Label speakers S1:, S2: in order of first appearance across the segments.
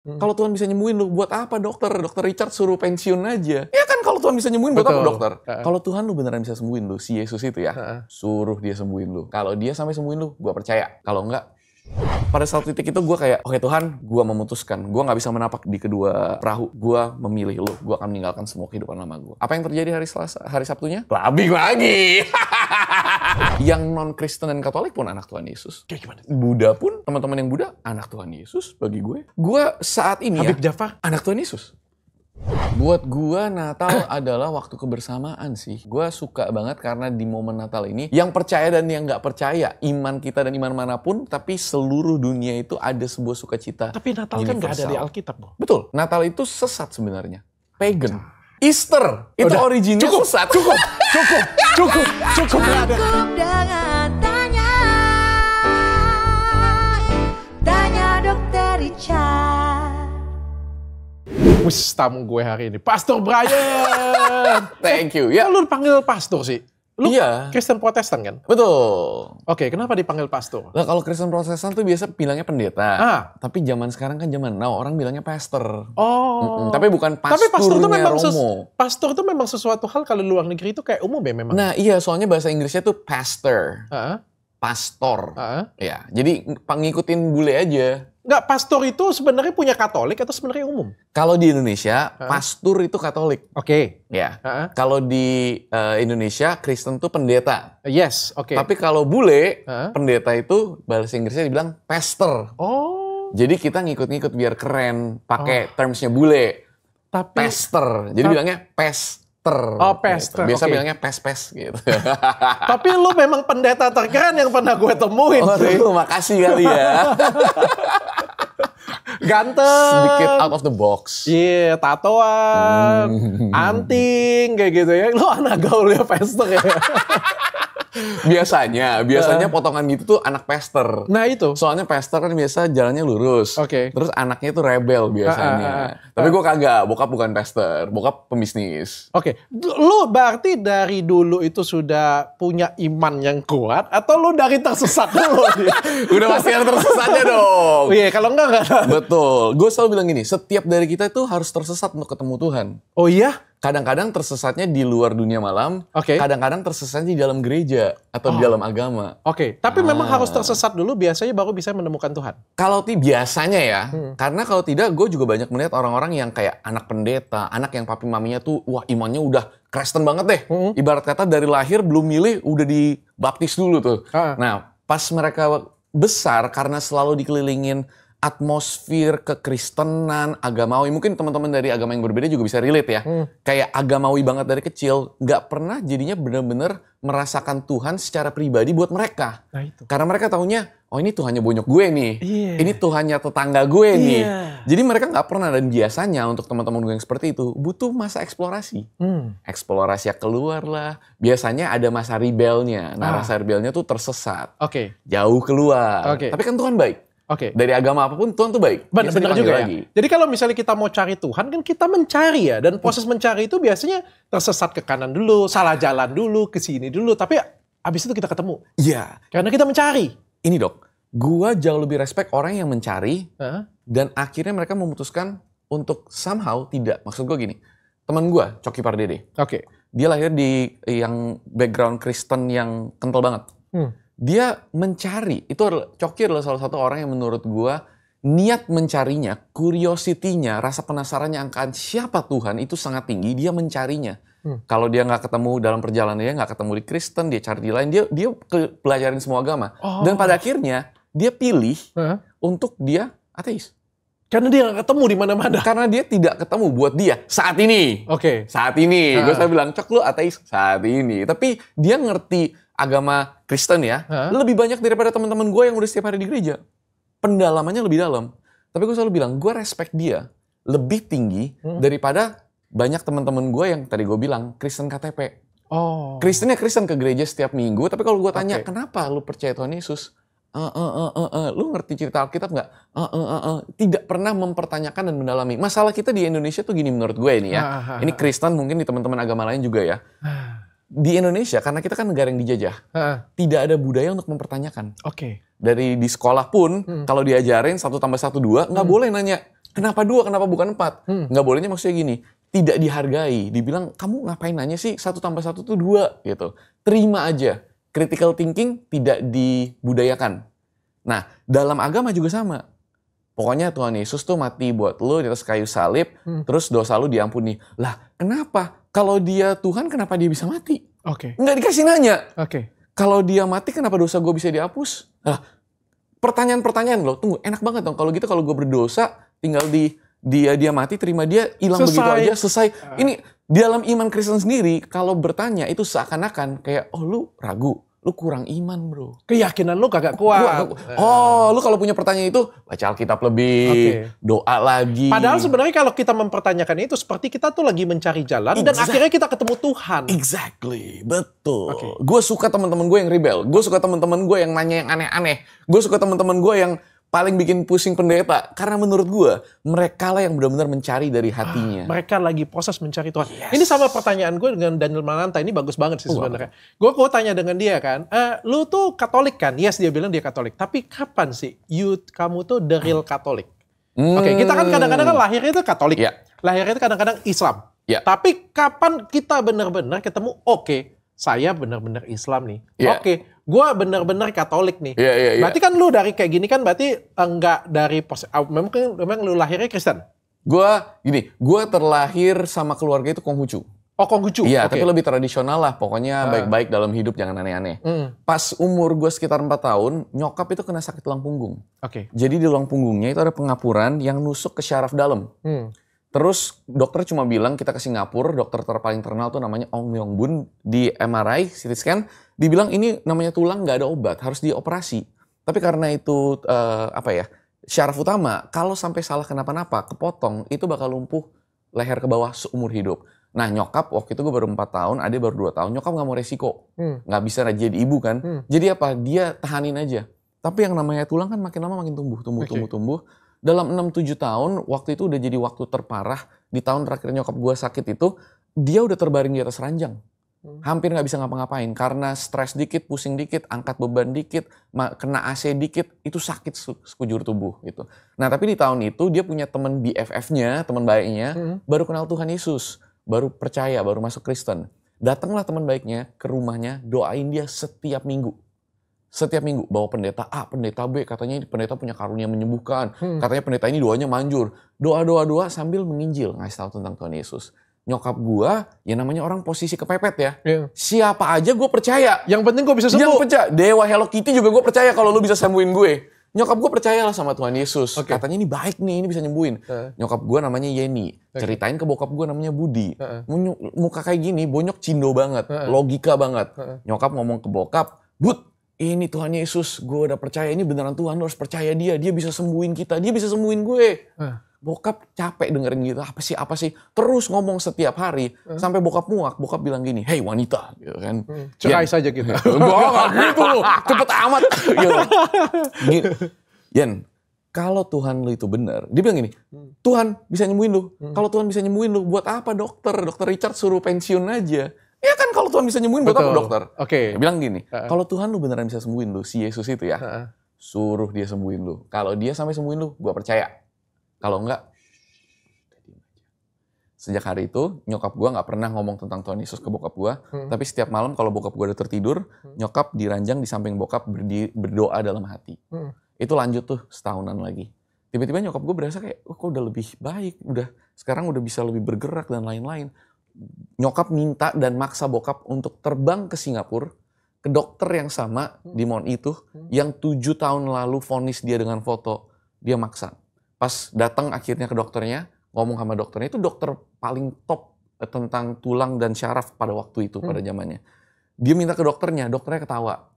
S1: Hmm. Kalau Tuhan bisa nyembuhin lu, buat apa dokter? Dokter Richard suruh pensiun aja. Ya kan kalau Tuhan bisa nyembuhin buat apa dokter? uh Kalau Tuhan lu beneran bisa sembuhin lu, si Yesus itu ya, uh suruh dia sembuhin lu. Kalau dia sampai sembuhin lu, gua percaya. Kalau enggak, pada saat titik itu gue kayak oke Tuhan gue memutuskan gue nggak bisa menapak di kedua perahu gue memilih lo gue akan meninggalkan semua kehidupan lama gue apa yang terjadi hari Selasa hari Sabtunya Labi lagi yang non Kristen dan Katolik pun anak Tuhan Yesus kayak gimana Buddha pun teman-teman yang Buddha anak Tuhan Yesus bagi gue gue saat ini ya, Habib ya, Jafar anak Tuhan Yesus Buat gua Natal adalah waktu kebersamaan sih. Gua suka banget karena di momen Natal ini yang percaya dan yang nggak percaya, iman kita dan iman manapun, tapi seluruh dunia itu ada sebuah sukacita. Tapi Natal universal. kan nggak ada di Alkitab, loh. Betul. Natal itu sesat sebenarnya. Pagan. Ah. Easter itu Udah, originnya cukup, sesat. Cukup, cukup, cukup, cukup. cukup. cukup.
S2: Wis tamu gue hari ini, Pastor Brian. Thank you. Ya. Yeah. Lu panggil pastor sih. Lu iya. Kristen Protestan kan? Betul. Oke, okay, kenapa
S1: dipanggil pastor? Nah, kalau Kristen Protestan tuh biasa bilangnya pendeta. Ah. Tapi zaman sekarang kan zaman now orang bilangnya pastor.
S2: Oh. Mm -mm, tapi bukan pastor. Tapi pastor tuh memang sesu- pastor tuh memang sesuatu hal kalau luar negeri itu kayak umum ya memang. Nah,
S1: iya, soalnya bahasa Inggrisnya tuh pastor. Uh Pastor. Uh -huh. Ya, jadi pengikutin bule aja. Enggak, pastor itu sebenarnya punya Katolik atau sebenarnya umum? Kalau di Indonesia, uh-huh. pastor itu Katolik. Oke. Okay. Ya. Uh-huh. Kalau di uh, Indonesia, Kristen itu pendeta.
S2: Uh, yes, oke. Okay. Tapi
S1: kalau bule, uh-huh. pendeta itu bahasa Inggrisnya dibilang pastor. Oh. Jadi kita ngikut-ngikut biar keren, pakai oh. termsnya bule. Tapi pastor. Jadi bilangnya
S2: pes pester. Oh, pester. Gitu. Biasa okay. bilangnya pes-pes gitu. Tapi lu memang pendeta terkeren yang pernah gue temuin oh, sih. Oh, makasih kali ya. Ganteng. Sedikit out of the box. Iya, yeah, tatoan, hmm. anting, kayak gitu ya. Lu anak gaulnya pester ya. biasanya, biasanya uh, potongan
S1: gitu tuh anak pester. Nah itu. Soalnya pester kan biasa jalannya lurus. Oke. Okay. Terus anaknya itu rebel biasanya. Uh, uh, uh, Tapi gue kagak, bokap bukan pester, bokap pemisnis.
S2: Oke, okay. lu berarti dari dulu itu sudah punya iman yang kuat atau lu dari tersesat dulu? Udah pasti yang tersesatnya dong. Iya,
S1: yeah, kalau enggak enggak. Betul. Gue selalu bilang gini, setiap dari kita itu harus tersesat untuk ketemu Tuhan. Oh iya? kadang-kadang tersesatnya di luar dunia malam, okay. kadang-kadang tersesatnya di dalam gereja atau oh. di dalam agama. Oke, okay. tapi ah. memang harus
S2: tersesat dulu biasanya baru bisa menemukan Tuhan.
S1: Kalau ti biasanya ya, hmm. karena kalau tidak gue juga banyak melihat orang-orang yang kayak anak pendeta, anak yang papi maminya tuh wah imannya udah Kristen banget deh. Hmm. Ibarat kata dari lahir belum milih udah dibaptis dulu tuh. Ah. Nah, pas mereka besar karena selalu dikelilingin atmosfer kekristenan, agamawi. Mungkin teman-teman dari agama yang berbeda juga bisa relate ya. Hmm. Kayak agamawi banget dari kecil, nggak pernah jadinya benar-benar merasakan Tuhan secara pribadi buat mereka. Nah itu. Karena mereka taunya, oh ini Tuhannya bonyok gue nih, yeah. ini Tuhannya tetangga gue yeah. nih. Iya. Jadi mereka nggak pernah dan biasanya untuk teman-teman gue yang seperti itu butuh masa eksplorasi. Hmm. Eksplorasi ya keluar lah. Biasanya ada masa rebelnya. Nah ah. masa rebelnya tuh tersesat. Oke. Okay.
S2: Jauh keluar. Okay. Tapi kan Tuhan baik. Oke. Okay. Dari agama apapun Tuhan tuh baik. Benar, benar juga ya. Jadi kalau misalnya kita mau cari Tuhan kan kita mencari ya dan proses mencari itu biasanya tersesat ke kanan dulu, salah jalan dulu, ke sini dulu, tapi abis itu kita ketemu. Iya. Karena kita mencari. Ini dok, gua jauh lebih respect orang yang mencari uh -huh. dan akhirnya mereka
S1: memutuskan untuk somehow tidak. Maksud gua gini, teman gua Coki Pardede. Oke. Okay. Dia lahir di yang background Kristen yang kental banget. Hmm dia mencari itu coki adalah salah satu orang yang menurut gue niat mencarinya, curiosity-nya, rasa penasarannya akan siapa Tuhan itu sangat tinggi. Dia mencarinya. Hmm. Kalau dia nggak ketemu dalam perjalanannya, nggak ketemu di Kristen, dia cari di lain. Dia dia pelajarin semua agama.
S2: Oh. Dan pada akhirnya
S1: dia pilih huh? untuk dia ateis. Karena dia gak ketemu di mana-mana. Karena dia tidak ketemu buat dia saat ini.
S2: Oke. Okay. Saat ini, uh. gue saya
S1: bilang cok lu ateis saat ini. Tapi dia ngerti agama Kristen ya, huh? lebih banyak daripada teman-teman gue yang udah setiap hari di gereja. Pendalamannya lebih dalam. Tapi gue selalu bilang, gue respect dia lebih tinggi hmm. daripada banyak teman-teman gue yang tadi gue bilang Kristen KTP. Oh. Kristennya Kristen ke gereja setiap minggu, tapi kalau gue tanya okay. kenapa lu percaya Tuhan Yesus, uh, uh, uh, uh, uh. lu ngerti cerita Alkitab nggak? Uh, uh, uh, uh. Tidak pernah mempertanyakan dan mendalami. Masalah kita di Indonesia tuh gini menurut gue ini ya. Ah, ah, ah, ini Kristen mungkin di teman-teman agama lain juga ya di Indonesia karena kita kan negara yang dijajah, uh. tidak ada budaya untuk mempertanyakan. Oke. Okay. Dari di sekolah pun hmm. kalau diajarin satu tambah satu dua nggak hmm. boleh nanya kenapa dua kenapa bukan empat hmm. nggak bolehnya maksudnya gini tidak dihargai dibilang kamu ngapain nanya sih satu tambah satu tuh dua gitu terima aja critical thinking tidak dibudayakan. Nah dalam agama juga sama Pokoknya Tuhan Yesus tuh mati buat lo di atas kayu salib, hmm. terus dosa lu diampuni. Lah, kenapa? Kalau dia Tuhan, kenapa dia bisa mati? Oke. Okay. Nggak dikasih nanya. Oke. Okay. Kalau dia mati, kenapa dosa gue bisa dihapus? Lah, pertanyaan-pertanyaan lo, tunggu, enak banget dong. Kalau gitu, kalau gue berdosa, tinggal di dia dia mati, terima dia, hilang begitu aja, selesai. Uh. Ini di dalam iman Kristen sendiri, kalau bertanya itu seakan-akan kayak, oh lu ragu lu kurang iman bro. Keyakinan lu
S2: kagak kuat. oh, eh. lu kalau punya pertanyaan itu baca Alkitab lebih, okay.
S1: doa lagi. Padahal sebenarnya
S2: kalau kita mempertanyakan itu seperti kita tuh lagi mencari jalan exactly. dan akhirnya kita ketemu Tuhan. Exactly, betul. Okay. Gue suka teman-teman gue yang rebel, gue suka teman-teman gue yang nanya yang
S1: aneh-aneh, gue suka teman-teman gue yang paling bikin pusing pendeta karena menurut gue mereka
S2: lah yang benar-benar mencari dari ah, hatinya. mereka lagi proses mencari Tuhan. Yes. Ini sama pertanyaan gue dengan Daniel Mananta ini bagus banget sih oh, sebenarnya. Gue kok tanya dengan dia kan, e, lu tuh Katolik kan? Yes dia bilang dia Katolik. Tapi kapan sih you kamu tuh the real Katolik? Hmm. Oke okay, kita kan kadang-kadang kan lahirnya itu Katolik, yeah. lahirnya itu kadang-kadang Islam. Yeah. Tapi kapan kita benar-benar ketemu oke okay, saya benar-benar Islam nih. Yeah. Oke. Okay, gue bener-bener Katolik nih. Iya, yeah, iya, Berarti kan lu dari kayak gini kan berarti enggak eh, dari pos, ah, memang kan, memang lu lahirnya Kristen. Gue gini, gue terlahir sama keluarga itu Konghucu. Oh Konghucu. Iya, okay. tapi lebih
S1: tradisional lah. Pokoknya ah. baik-baik uh. dalam hidup, jangan aneh-aneh. Mm. Pas umur gue sekitar 4 tahun, nyokap itu kena sakit tulang punggung. Oke. Okay. Jadi di tulang punggungnya itu ada pengapuran yang nusuk ke syaraf dalam. Mm. Terus dokter cuma bilang kita ke Singapura, dokter terpaling terkenal tuh namanya Ong Yong Bun di MRI, CT scan, dibilang ini namanya tulang nggak ada obat, harus dioperasi. Tapi karena itu uh, apa ya syaraf utama, kalau sampai salah kenapa-napa, kepotong itu bakal lumpuh leher ke bawah seumur hidup. Nah nyokap waktu itu gue baru 4 tahun, ade baru 2 tahun, nyokap nggak mau resiko, hmm. nggak hmm. Gak bisa jadi ibu kan. Hmm. Jadi apa? Dia tahanin aja. Tapi yang namanya tulang kan makin lama makin tumbuh, tumbuh, okay. tumbuh, tumbuh dalam 6-7 tahun waktu itu udah jadi waktu terparah di tahun terakhir nyokap gue sakit itu dia udah terbaring di atas ranjang hmm. hampir nggak bisa ngapa-ngapain karena stres dikit pusing dikit angkat beban dikit kena AC dikit itu sakit sekujur tubuh gitu nah tapi di tahun itu dia punya teman BFF-nya teman baiknya hmm. baru kenal Tuhan Yesus baru percaya baru masuk Kristen datanglah teman baiknya ke rumahnya doain dia setiap minggu setiap minggu bawa pendeta A, pendeta B, katanya ini pendeta punya karunia menyembuhkan, hmm. katanya pendeta ini doanya manjur, doa doa doa sambil menginjil ngasih tahu tentang Tuhan Yesus. Nyokap gua, ya namanya orang posisi kepepet ya. Yeah. Siapa aja gue percaya. Yang penting gue bisa sembuh. Yang pecah. Dewa Hello Kitty juga gue percaya kalau lu bisa sembuhin gue. Nyokap gue percayalah sama Tuhan Yesus. Okay. Katanya ini baik nih, ini bisa nyembuhin. Uh. Nyokap gue namanya Yeni. Okay. Ceritain ke bokap gue namanya Budi. Uh -uh. Muka kayak gini, bonyok cindo banget, uh -uh. logika banget. Uh -uh. Nyokap ngomong ke bokap, Bud, ini Tuhan Yesus, gue udah percaya ini beneran Tuhan, lo harus percaya dia, dia bisa sembuhin kita, dia bisa sembuhin gue. Uh. Bokap capek dengerin gitu, apa sih, apa sih. Terus ngomong setiap hari, uh. sampai bokap muak, bokap bilang gini, hey wanita, gitu kan. Hmm. Iya. Cerai Yen, saja gitu, Enggak, gitu loh,
S2: cepet amat. Iya.
S1: gitu. Yen, kalau Tuhan lu itu benar, dia bilang gini, hmm. Tuhan bisa nyembuhin lu. Hmm. Kalau Tuhan bisa nyembuhin lu, buat apa dokter? Dokter Richard suruh pensiun aja. Iya kan kalau Tuhan bisa nyembuhin buat apa dokter? Oke. Okay. bilang gini, uh -uh. kalau Tuhan lu beneran bisa sembuhin lu, si Yesus itu ya, uh -uh. suruh dia sembuhin lu. Kalau dia sampai sembuhin lu, gua percaya. Kalau enggak, sejak hari itu nyokap gua nggak pernah ngomong tentang Tuhan Yesus ke bokap gua, hmm. tapi setiap malam kalau bokap gua udah tertidur hmm. nyokap diranjang di samping bokap berdoa dalam hati hmm. itu lanjut tuh setahunan lagi tiba-tiba nyokap gue berasa kayak oh, kok udah lebih baik udah sekarang udah bisa lebih bergerak dan lain-lain nyokap minta dan maksa bokap untuk terbang ke Singapura ke dokter yang sama hmm. di Mount itu hmm. yang tujuh tahun lalu vonis dia dengan foto dia maksa pas datang akhirnya ke dokternya ngomong sama dokternya itu dokter paling top tentang tulang dan syaraf pada waktu itu hmm. pada zamannya dia minta ke dokternya dokternya ketawa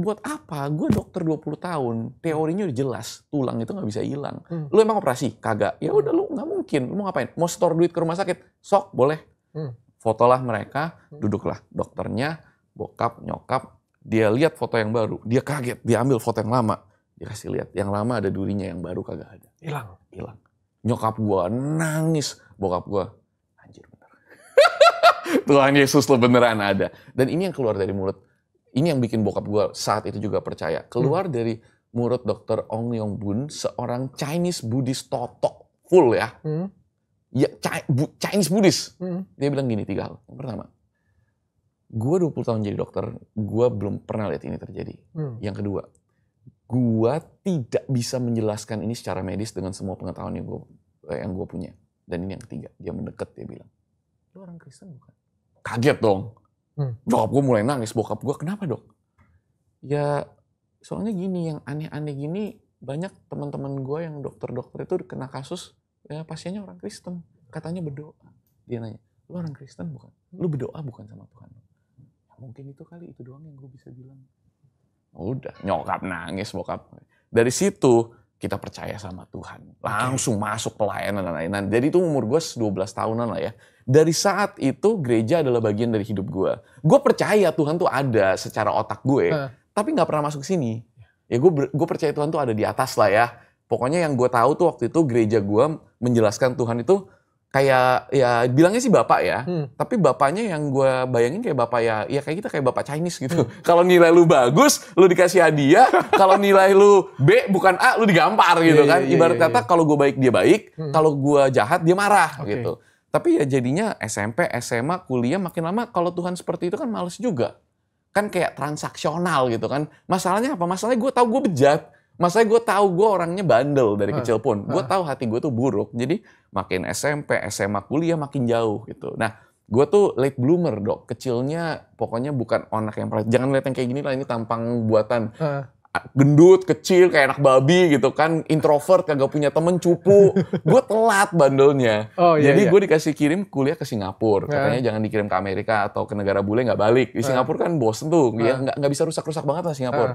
S1: buat apa gue dokter 20 tahun teorinya udah jelas tulang itu nggak bisa hilang hmm. lu emang operasi kagak ya hmm. udah lu nggak mungkin lu mau ngapain mau store duit ke rumah sakit sok boleh hmm. fotolah mereka hmm. duduklah dokternya bokap nyokap dia lihat foto yang baru dia kaget dia ambil foto yang lama dia kasih lihat yang lama ada durinya yang baru kagak ada hilang hilang nyokap gua nangis bokap gua anjir bener Tuhan Yesus lo beneran ada dan ini yang keluar dari mulut ini yang bikin bokap gua saat itu juga percaya keluar hmm. dari mulut dokter Ong Yong Bun seorang Chinese Buddhist totok full ya hmm ya Chinese Buddhist. Hmm. Dia bilang gini tiga hal. Yang pertama, gue 20 tahun jadi dokter, gue belum pernah lihat ini terjadi. Hmm. Yang kedua, gue tidak bisa menjelaskan ini secara medis dengan semua pengetahuan yang gue eh, yang gue punya. Dan ini yang ketiga, dia mendekat dia bilang,
S2: lu orang Kristen bukan?
S1: Kaget dong. Hmm. Bokap gue mulai nangis, bokap gue kenapa dok? Ya soalnya gini, yang aneh-aneh gini banyak teman-teman gue yang dokter-dokter itu kena kasus ya, pasiennya orang Kristen katanya berdoa dia nanya lu orang Kristen bukan lu berdoa bukan sama Tuhan ya, mungkin itu kali itu doang yang gue bisa bilang udah nyokap nangis bokap dari situ kita percaya sama Tuhan langsung masuk pelayanan dan lain-lain jadi itu umur gue 12 tahunan lah ya dari saat itu gereja adalah bagian dari hidup gue gue percaya Tuhan tuh ada secara otak gue uh. tapi nggak pernah masuk sini ya gue percaya Tuhan tuh ada di atas lah ya pokoknya yang gue tahu tuh waktu itu gereja gue menjelaskan Tuhan itu kayak ya bilangnya sih bapak ya hmm. tapi bapaknya yang gue bayangin kayak bapak ya ya kayak kita kayak bapak Chinese gitu hmm. kalau nilai lu bagus lu dikasih hadiah kalau nilai lu B bukan A lu digampar iya, gitu yeah, kan yeah, iya, ibarat yeah, iya. kata kalau gue baik dia baik hmm. kalau gue jahat dia marah okay. gitu tapi ya jadinya SMP SMA kuliah makin lama kalau Tuhan seperti itu kan males juga kan kayak transaksional gitu kan masalahnya apa masalahnya gue tahu gue bejat Masalahnya gue tahu gue orangnya bandel dari hmm. kecil pun. Ah. Gue tahu hati gue tuh buruk. Jadi makin SMP, SMA, kuliah makin jauh gitu. Nah, gue tuh late bloomer dok. Kecilnya pokoknya bukan anak yang pernah. Jangan lihat yang kayak gini lah. Ini tampang buatan. Hmm. Gendut, kecil, kayak anak babi gitu kan. Introvert, kagak punya temen, cupu. gue telat bandelnya. Oh, iya, Jadi iya. gue dikasih kirim kuliah ke Singapura. Katanya jangan dikirim ke Amerika atau ke negara bule gak balik. Di Singapura kan bosen tuh. Uh. Ya nggak bisa rusak-rusak banget lah Singapura.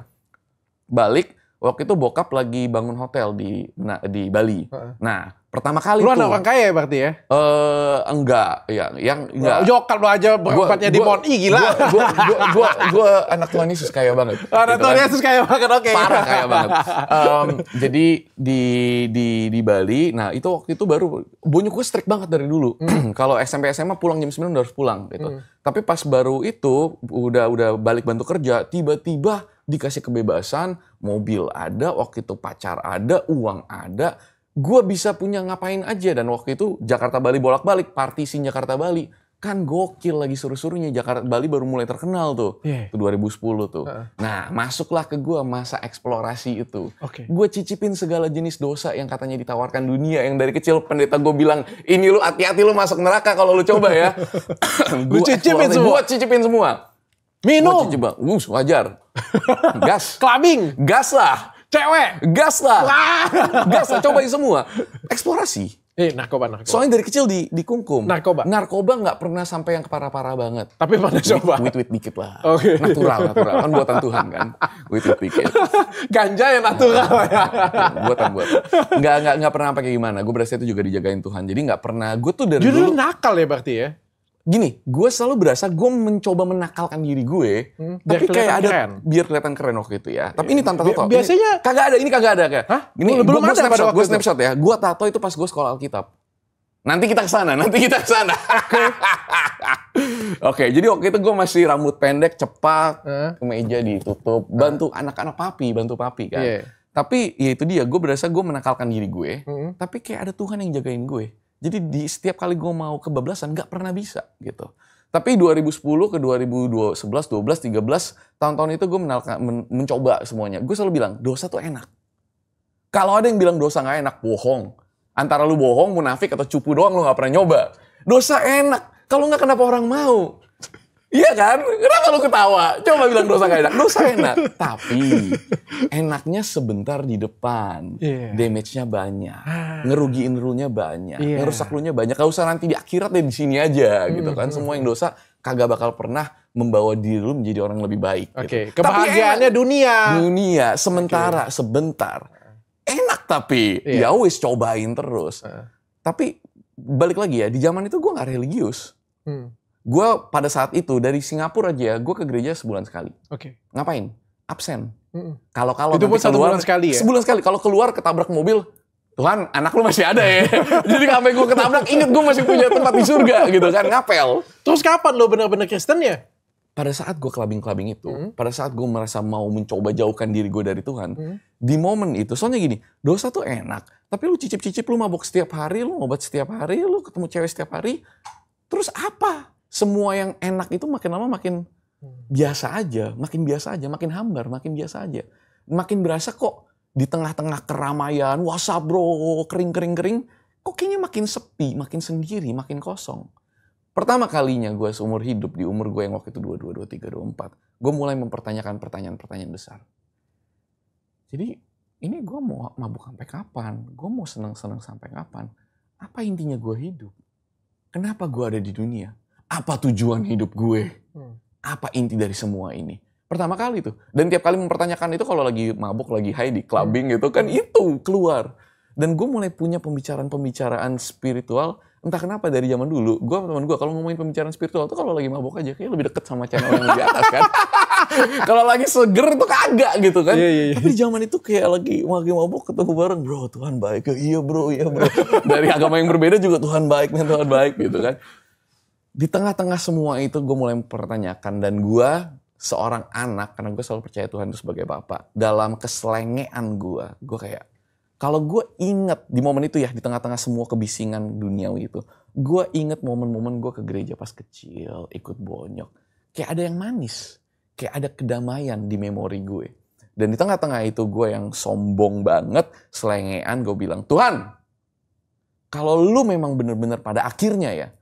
S1: Balik waktu itu bokap lagi bangun hotel di nah, di Bali. Nah,
S2: pertama kali Lu anak orang kaya ya berarti ya?
S1: uh, enggak, ya yang enggak. Oh, Jokal lu aja berempatnya di Moni gila. Gua gua, gua gua gua anak Tuhan Yesus kaya banget. Anak gitu Tuhan kan. Yesus kaya banget. Oke.
S2: Okay. Parah kaya banget. Um,
S1: jadi di di di Bali, nah itu waktu itu baru bonyok gue strict banget dari dulu. Hmm. Kalau SMP SMA pulang jam 9 udah harus pulang gitu. Mm. Tapi pas baru itu udah udah balik bantu kerja, tiba-tiba dikasih kebebasan, mobil ada, waktu itu pacar ada, uang ada, gue bisa punya ngapain aja. Dan waktu itu Jakarta-Bali bolak-balik, partisi Jakarta-Bali. Kan gokil lagi suruh-suruhnya, Jakarta-Bali baru mulai terkenal tuh, yeah. Iya. tuh 2010 tuh. Nah masuklah ke gue masa eksplorasi itu. Okay. Gue cicipin segala jenis dosa yang katanya ditawarkan dunia, yang dari kecil pendeta gue bilang, ini lu hati-hati lu masuk neraka kalau lu coba ya. gue cicipin semua. cicipin semua. Minum. Gue cicipin, wajar Gas. Clubbing. Gas lah. Cewek. Gas lah. Gas lah, cobain semua. Eksplorasi. Eh, narkoba, narkoba. Soalnya dari kecil di dikungkum. Narkoba. Narkoba nggak pernah sampai yang parah-parah banget. Tapi pernah coba. Wit wit dikit lah. Oke. Okay. Natural, natural. Kan buatan Tuhan kan. Wit wit dikit.
S2: Ganja yang natural ya.
S1: buatan buat. Nggak nggak nggak pernah pakai gimana. Gue berasa itu juga dijagain Tuhan. Jadi nggak pernah. Gue tuh dari jadi dulu. nakal ya berarti ya gini, gue selalu berasa gue mencoba menakalkan diri gue,
S2: hmm, tapi kayak ada keren.
S1: biar kelihatan keren waktu itu ya. Tapi iya. ini tanpa tato. Biasanya ini, kagak ada, ini kagak ada kayak. Hah? Ini belum gua, ada snapshot, pada Gue snapshot ya. Gue tato itu pas gue sekolah Alkitab. Nanti kita kesana, nanti kita kesana. Oke, okay, jadi waktu itu gue masih rambut pendek, cepat uh. meja ditutup, bantu anak-anak uh. papi, bantu papi kan. Yeah. Tapi ya itu dia, gue berasa gue menakalkan diri gue, mm -hmm. tapi kayak ada Tuhan yang jagain gue. Jadi di setiap kali gue mau kebablasan gak pernah bisa gitu. Tapi 2010 ke 2011, 12, 13, tahun-tahun itu gue mencoba semuanya. Gue selalu bilang, dosa tuh enak. Kalau ada yang bilang dosa nggak enak, bohong. Antara lu bohong, munafik, atau cupu doang lu nggak pernah nyoba. Dosa enak. Kalau nggak kenapa orang mau? Iya kan? Kenapa lu ketawa? Coba bilang dosa gak enak. Dosa enak. Tapi enaknya sebentar di depan. Yeah. Damage-nya banyak. Ah. Ngerugiin rule nya banyak. Yeah. Ngerusak rule nya banyak. Gak usah nanti di akhirat deh di sini aja hmm, gitu kan. Semua yang dosa kagak bakal pernah membawa diri lu menjadi orang lebih baik. Gitu. Oke. Okay. Gitu. Kebahagiaannya enak.
S2: dunia. Dunia.
S1: Sementara. Okay. Sebentar. Enak tapi. Yeah. Ya always cobain terus. Uh. Tapi balik lagi ya. Di zaman itu gue gak religius. Hmm Gue pada saat itu dari Singapura aja gue ke gereja sebulan sekali. Oke. Okay. Ngapain? Absen. Kalau mm -mm. kalau itu pun satu keluar, bulan sekali ya. Sebulan sekali. Kalau keluar ketabrak mobil, Tuhan anak lu masih ada ya. Jadi sampai gue ketabrak, inget gue masih punya tempat di surga gitu kan, ngapel.
S2: Terus kapan lo bener-bener Kristen ya?
S1: Pada saat gue kelabing-kelabing itu, hmm. pada saat gue merasa mau mencoba jauhkan diri gue dari Tuhan, hmm. di momen itu, soalnya gini, dosa tuh enak, tapi lu cicip-cicip, lu mabok setiap hari, lu obat setiap hari, lu ketemu cewek setiap hari, terus apa? semua yang enak itu makin lama makin hmm. biasa aja, makin biasa aja, makin hambar, makin biasa aja. Makin berasa kok di tengah-tengah keramaian, WhatsApp bro, kering-kering-kering, kok kayaknya makin sepi, makin sendiri, makin kosong. Pertama kalinya gue seumur hidup, di umur gue yang waktu itu 22, 23, 24, gue mulai mempertanyakan pertanyaan-pertanyaan besar. Jadi ini gue mau mabuk sampai kapan? Gue mau seneng-seneng sampai kapan? Apa intinya gue hidup? Kenapa gue ada di dunia? apa tujuan hidup gue? Hmm. Apa inti dari semua ini? Pertama kali tuh. Dan tiap kali mempertanyakan itu kalau lagi mabuk, lagi high di clubbing hmm. gitu kan hmm. itu keluar. Dan gue mulai punya pembicaraan-pembicaraan spiritual entah kenapa dari zaman dulu gue sama teman gue kalau ngomongin pembicaraan spiritual tuh kalau lagi mabuk aja kayak lebih deket sama channel yang di atas kan kalau lagi seger tuh kagak gitu kan yeah, yeah, yeah. tapi zaman itu kayak lagi lagi mabok ketemu bareng bro Tuhan baik ya? iya bro iya bro dari agama yang berbeda juga Tuhan baik nih Tuhan baik gitu kan di tengah-tengah semua itu gue mulai mempertanyakan dan gue seorang anak karena gue selalu percaya Tuhan itu sebagai bapak dalam keselengean gue gue kayak kalau gue inget di momen itu ya di tengah-tengah semua kebisingan duniawi itu gue inget momen-momen gue ke gereja pas kecil ikut bonyok kayak ada yang manis kayak ada kedamaian di memori gue dan di tengah-tengah itu gue yang sombong banget selengean gue bilang Tuhan kalau lu memang benar-benar pada akhirnya ya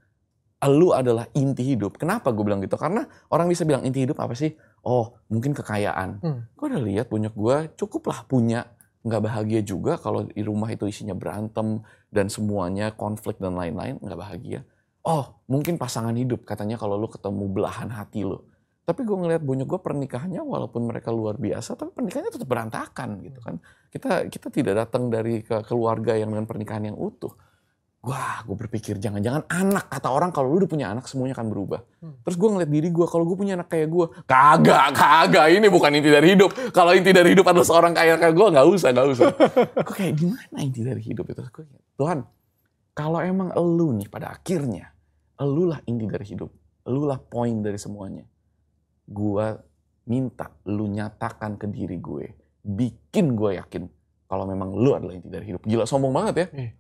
S1: lu adalah inti hidup. Kenapa gue bilang gitu? Karena orang bisa bilang inti hidup apa sih? Oh, mungkin kekayaan. Hmm. Gue udah lihat banyak gue cukuplah punya. Nggak bahagia juga kalau di rumah itu isinya berantem dan semuanya konflik dan lain-lain. Nggak bahagia. Oh, mungkin pasangan hidup katanya kalau lu ketemu belahan hati lu. Tapi gue ngelihat banyak gue pernikahannya walaupun mereka luar biasa, tapi pernikahannya tetap berantakan gitu kan. Kita kita tidak datang dari keluarga yang dengan pernikahan yang utuh wah gue berpikir jangan-jangan anak kata orang kalau lu udah punya anak semuanya akan berubah. Hmm. Terus gue ngeliat diri gue kalau gue punya anak kayak gue kagak kagak ini bukan inti dari hidup. Kalau inti dari hidup adalah seorang kaya kayak gue nggak usah nggak usah. gue kayak gimana inti dari hidup itu? Tuhan kalau emang lu nih pada akhirnya elulah inti dari hidup, elulah poin dari semuanya. Gue minta lu nyatakan ke diri gue, bikin gue yakin kalau memang lu adalah inti dari hidup. Gila sombong banget ya. Hmm.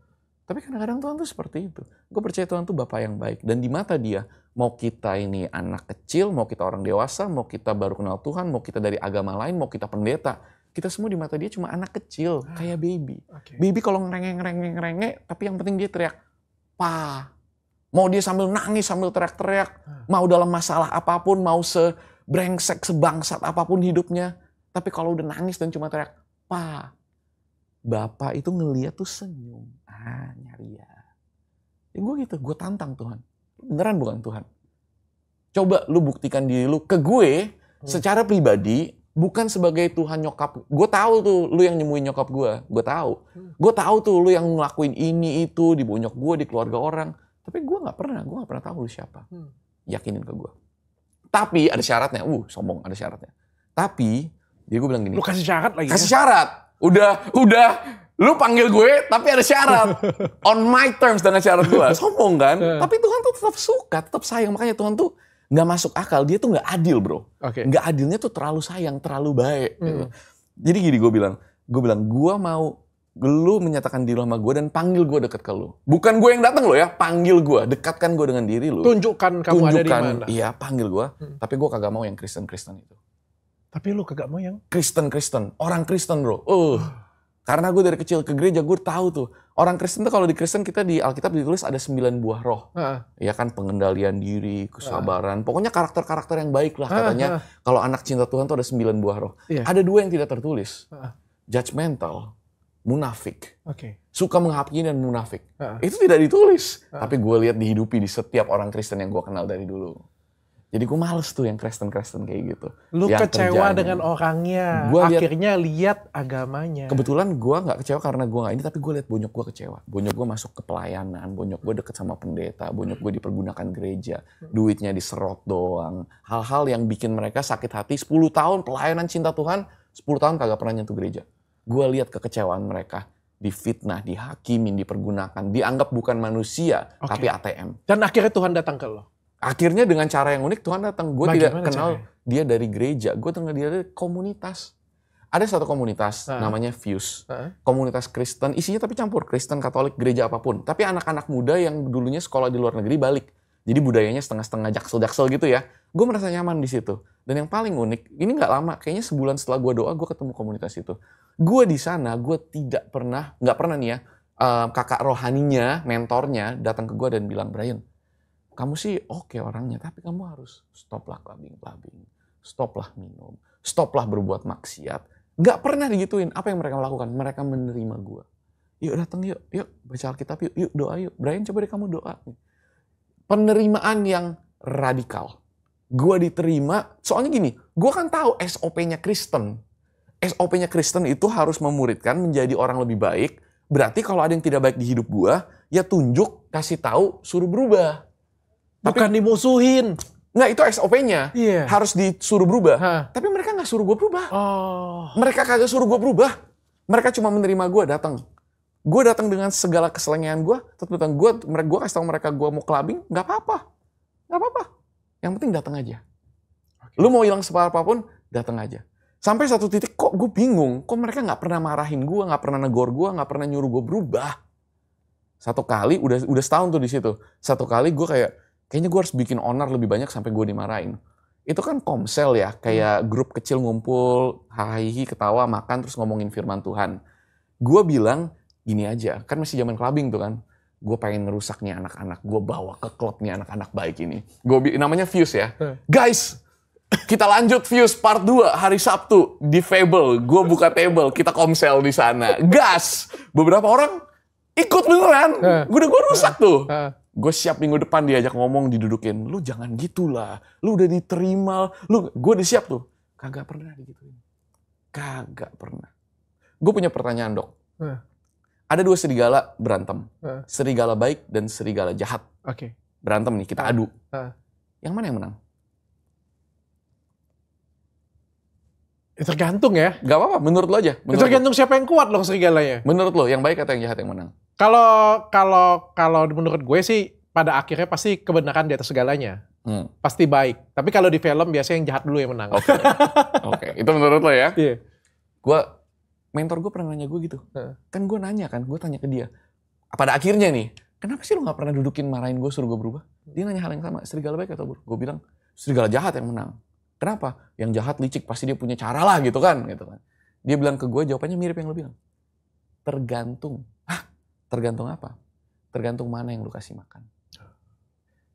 S1: Tapi kadang-kadang Tuhan tuh seperti itu. Gue percaya Tuhan tuh Bapak yang baik. Dan di mata dia, mau kita ini anak kecil, mau kita orang dewasa, mau kita baru kenal Tuhan, mau kita dari agama lain, mau kita pendeta. Kita semua di mata dia cuma anak kecil, ah, kayak baby. Okay. Baby kalau ngerenge ngerenge ngerengek tapi yang penting dia teriak, Pa. Mau dia sambil nangis, sambil teriak-teriak, ah. mau dalam masalah apapun, mau sebrengsek, sebangsat apapun hidupnya. Tapi kalau udah nangis dan cuma teriak, Pa Bapak itu ngeliat tuh senyum. Ah, nyari ya. ya gue gitu, gue tantang Tuhan. Beneran bukan Tuhan. Coba lu buktikan diri lu ke gue hmm. secara pribadi, bukan sebagai Tuhan nyokap. Gue tahu tuh lu yang nyemuin nyokap gue. Gue tahu. Hmm. Gue tahu tuh lu yang ngelakuin ini itu di bonyok gue, di keluarga orang. Tapi gue gak pernah, gue gak pernah tahu lu siapa. Hmm. Yakinin ke gue. Tapi ada syaratnya. Uh, sombong ada syaratnya. Tapi dia ya gue bilang gini. Lu kasih syarat lagi. Kasih ya? syarat udah udah lu panggil gue tapi ada syarat on my terms dengan syarat gue sombong kan eh. tapi Tuhan tuh tetap suka tetap sayang makanya Tuhan tuh nggak masuk akal dia tuh nggak adil bro okay. nggak adilnya tuh terlalu sayang terlalu baik gitu. hmm. gitu. jadi gini gue bilang gue bilang gue mau lu menyatakan diri sama gue dan panggil gue dekat ke lu bukan gue yang datang lo ya panggil gue dekatkan gue dengan diri lu tunjukkan kamu tunjukkan, ada di mana iya panggil gue hmm. tapi gue kagak mau yang Kristen Kristen itu
S2: tapi lu kagak mau yang
S1: Kristen-Kristen, orang Kristen bro. Uh. Karena gue dari kecil ke gereja gue tahu tuh orang Kristen tuh kalau di Kristen kita di Alkitab ditulis ada sembilan buah roh, uh. ya kan pengendalian diri, kesabaran, uh. pokoknya karakter-karakter yang baik lah katanya. Uh. Kalau anak cinta Tuhan tuh ada sembilan buah roh. Yeah. Ada dua yang tidak tertulis, uh. judgmental, munafik, okay. suka menghakimi dan munafik. Uh. Itu tidak ditulis, uh. tapi gue lihat dihidupi di setiap orang Kristen yang gue kenal dari dulu. Jadi gue males tuh yang Kristen-Kristen kayak gitu. Lu yang kecewa dengan
S2: orangnya, gua liat, akhirnya lihat agamanya. Kebetulan
S1: gue nggak kecewa karena gue nggak ini, tapi gue lihat bonyok gue kecewa. Bonyok gue masuk ke pelayanan, bonyok gue deket sama pendeta, bonyok gue dipergunakan gereja, hmm. duitnya diserot doang. Hal-hal yang bikin mereka sakit hati 10 tahun pelayanan cinta Tuhan, 10 tahun kagak pernah nyentuh gereja. Gue lihat kekecewaan mereka, difitnah, dihakimin, dipergunakan, dianggap bukan manusia, okay. tapi ATM. Dan akhirnya Tuhan datang ke lo? Akhirnya dengan cara yang unik Tuhan datang. Gue tidak kenal caranya? dia dari gereja, gue kenal dia dari komunitas. Ada satu komunitas uh ah. -huh. namanya Fuse, uh ah. -huh. komunitas Kristen. Isinya tapi campur Kristen, Katolik, gereja apapun. Tapi anak-anak muda yang dulunya sekolah di luar negeri balik. Jadi budayanya setengah-setengah jaksel-jaksel gitu ya. Gue merasa nyaman di situ. Dan yang paling unik, ini nggak lama, kayaknya sebulan setelah gue doa, gue ketemu komunitas itu. Gue di sana, gue tidak pernah, nggak pernah nih ya, eh, kakak rohaninya, mentornya datang ke gue dan bilang, Brian, kamu sih oke okay orangnya, tapi kamu harus stoplah clubbing-clubbing, stoplah minum, stoplah berbuat maksiat. Gak pernah digituin. Apa yang mereka lakukan? Mereka menerima gue. Yuk datang yuk, yuk baca Alkitab yuk, yuk doa yuk. Brian coba deh kamu doa. Penerimaan yang radikal. Gue diterima, soalnya gini, gue kan tahu SOP-nya Kristen. SOP-nya Kristen itu harus memuridkan menjadi orang lebih baik. Berarti kalau ada yang tidak baik di hidup gue, ya tunjuk, kasih tahu, suruh berubah tapi, Bukan dimusuhin. Nggak, itu SOP-nya. yeah. Harus disuruh berubah. Huh. Tapi mereka nggak suruh gue berubah. Oh. Mereka kagak suruh gue berubah. Mereka cuma menerima gue datang. Gue datang dengan segala keselengian gue. Tetap datang gue, mereka gue kasih tau mereka gue mau clubbing, Gak apa-apa. Gak apa-apa. Yang penting datang aja. Okay. Lu mau hilang separah apapun, datang aja. Sampai satu titik kok gue bingung, kok mereka gak pernah marahin gue, gak pernah negor gue, gak pernah nyuruh gue berubah. Satu kali udah udah setahun tuh di situ. Satu kali gue kayak kayaknya gue harus bikin onar lebih banyak sampai gue dimarahin. Itu kan komsel ya, kayak hmm. grup kecil ngumpul, hahihi, ketawa, makan, terus ngomongin firman Tuhan. Gue bilang, gini aja, kan masih zaman clubbing tuh kan, gue pengen ngerusak nih anak-anak, gue bawa ke klub nih anak-anak baik ini. Gue namanya Fuse ya. Hmm. Guys, kita lanjut Fuse part 2 hari Sabtu di Fable. Gue buka table, kita komsel di sana. Gas! Beberapa orang ikut beneran. Gue hmm. udah gue rusak tuh gue siap minggu depan diajak ngomong didudukin lu jangan gitulah lu udah diterima lu gue udah siap tuh kagak pernah digituin kagak pernah gue punya pertanyaan dok hmm. ada dua serigala berantem hmm. serigala baik dan serigala jahat okay. berantem nih kita adu hmm. yang mana yang menang Ya, tergantung ya. Gak apa-apa, menurut lo aja. Ya, menurut tergantung lo. siapa yang kuat loh serigalanya. Menurut lo, yang baik atau yang jahat yang menang?
S2: Kalau kalau kalau menurut gue sih pada akhirnya pasti kebenaran di atas segalanya. Hmm. Pasti baik. Tapi kalau di film biasanya yang jahat dulu yang menang. Oke. Okay. okay. Itu menurut lo ya? Iya. Yeah. Gua
S1: mentor gue pernah nanya gue gitu. Hmm. Kan gue nanya kan, gue tanya ke dia. Pada akhirnya nih, kenapa sih lu gak pernah dudukin marahin gue suruh gue berubah? Dia nanya hal yang sama, serigala baik atau buruk? Gue bilang, serigala jahat yang menang. Kenapa? Yang jahat licik, pasti dia punya cara lah gitu kan. gitu kan. Dia bilang ke gue, jawabannya mirip yang lo bilang. Tergantung Tergantung apa? Tergantung mana yang lu kasih makan. Ya.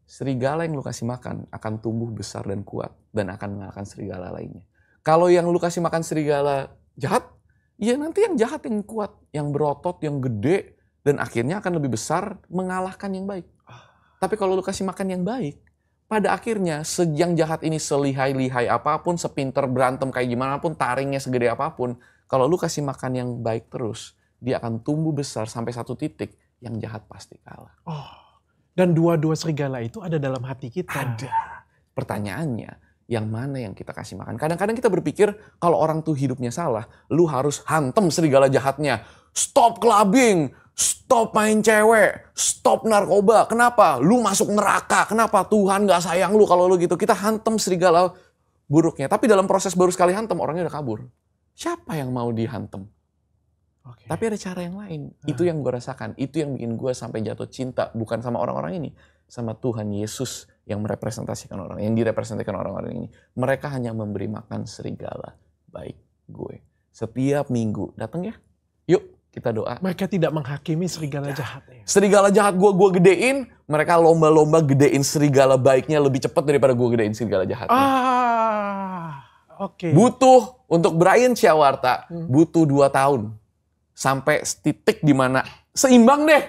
S1: Serigala yang lu kasih makan akan tumbuh besar dan kuat dan akan mengalahkan serigala lainnya. Kalau yang lu kasih makan serigala jahat, ya nanti yang jahat yang kuat, yang berotot, yang gede dan akhirnya akan lebih besar mengalahkan yang baik. Ah. Tapi kalau lu kasih makan yang baik, pada akhirnya yang jahat ini selihai-lihai apapun, sepinter berantem kayak gimana pun, taringnya segede apapun, kalau lu kasih makan yang baik terus, dia akan tumbuh besar sampai satu titik yang jahat pasti kalah. Oh, dan dua-dua serigala itu ada dalam hati kita. Ada. Pertanyaannya, yang mana yang kita kasih makan? Kadang-kadang kita berpikir kalau orang tuh hidupnya salah, lu harus hantem serigala jahatnya. Stop clubbing, stop main cewek, stop narkoba. Kenapa? Lu masuk neraka. Kenapa? Tuhan gak sayang lu kalau lu gitu. Kita hantem serigala buruknya. Tapi dalam proses baru sekali hantem, orangnya udah kabur. Siapa yang mau dihantem? Okay. Tapi ada cara yang lain. Uh. Itu yang gue rasakan. Itu yang bikin gue sampai jatuh cinta. Bukan sama orang-orang ini. Sama Tuhan Yesus yang merepresentasikan orang. Yang direpresentasikan orang-orang ini. Mereka hanya memberi makan serigala. Baik gue. Setiap minggu. Datang ya. Yuk kita doa.
S2: Mereka tidak menghakimi serigala ya. jahat.
S1: Ya. Serigala jahat gue gue gedein. Mereka lomba-lomba gedein serigala baiknya lebih cepat daripada gue gedein serigala jahat.
S2: Ah, oke. Okay.
S1: Butuh untuk Brian Ciawarta. Hmm. Butuh dua tahun sampai titik di mana seimbang deh.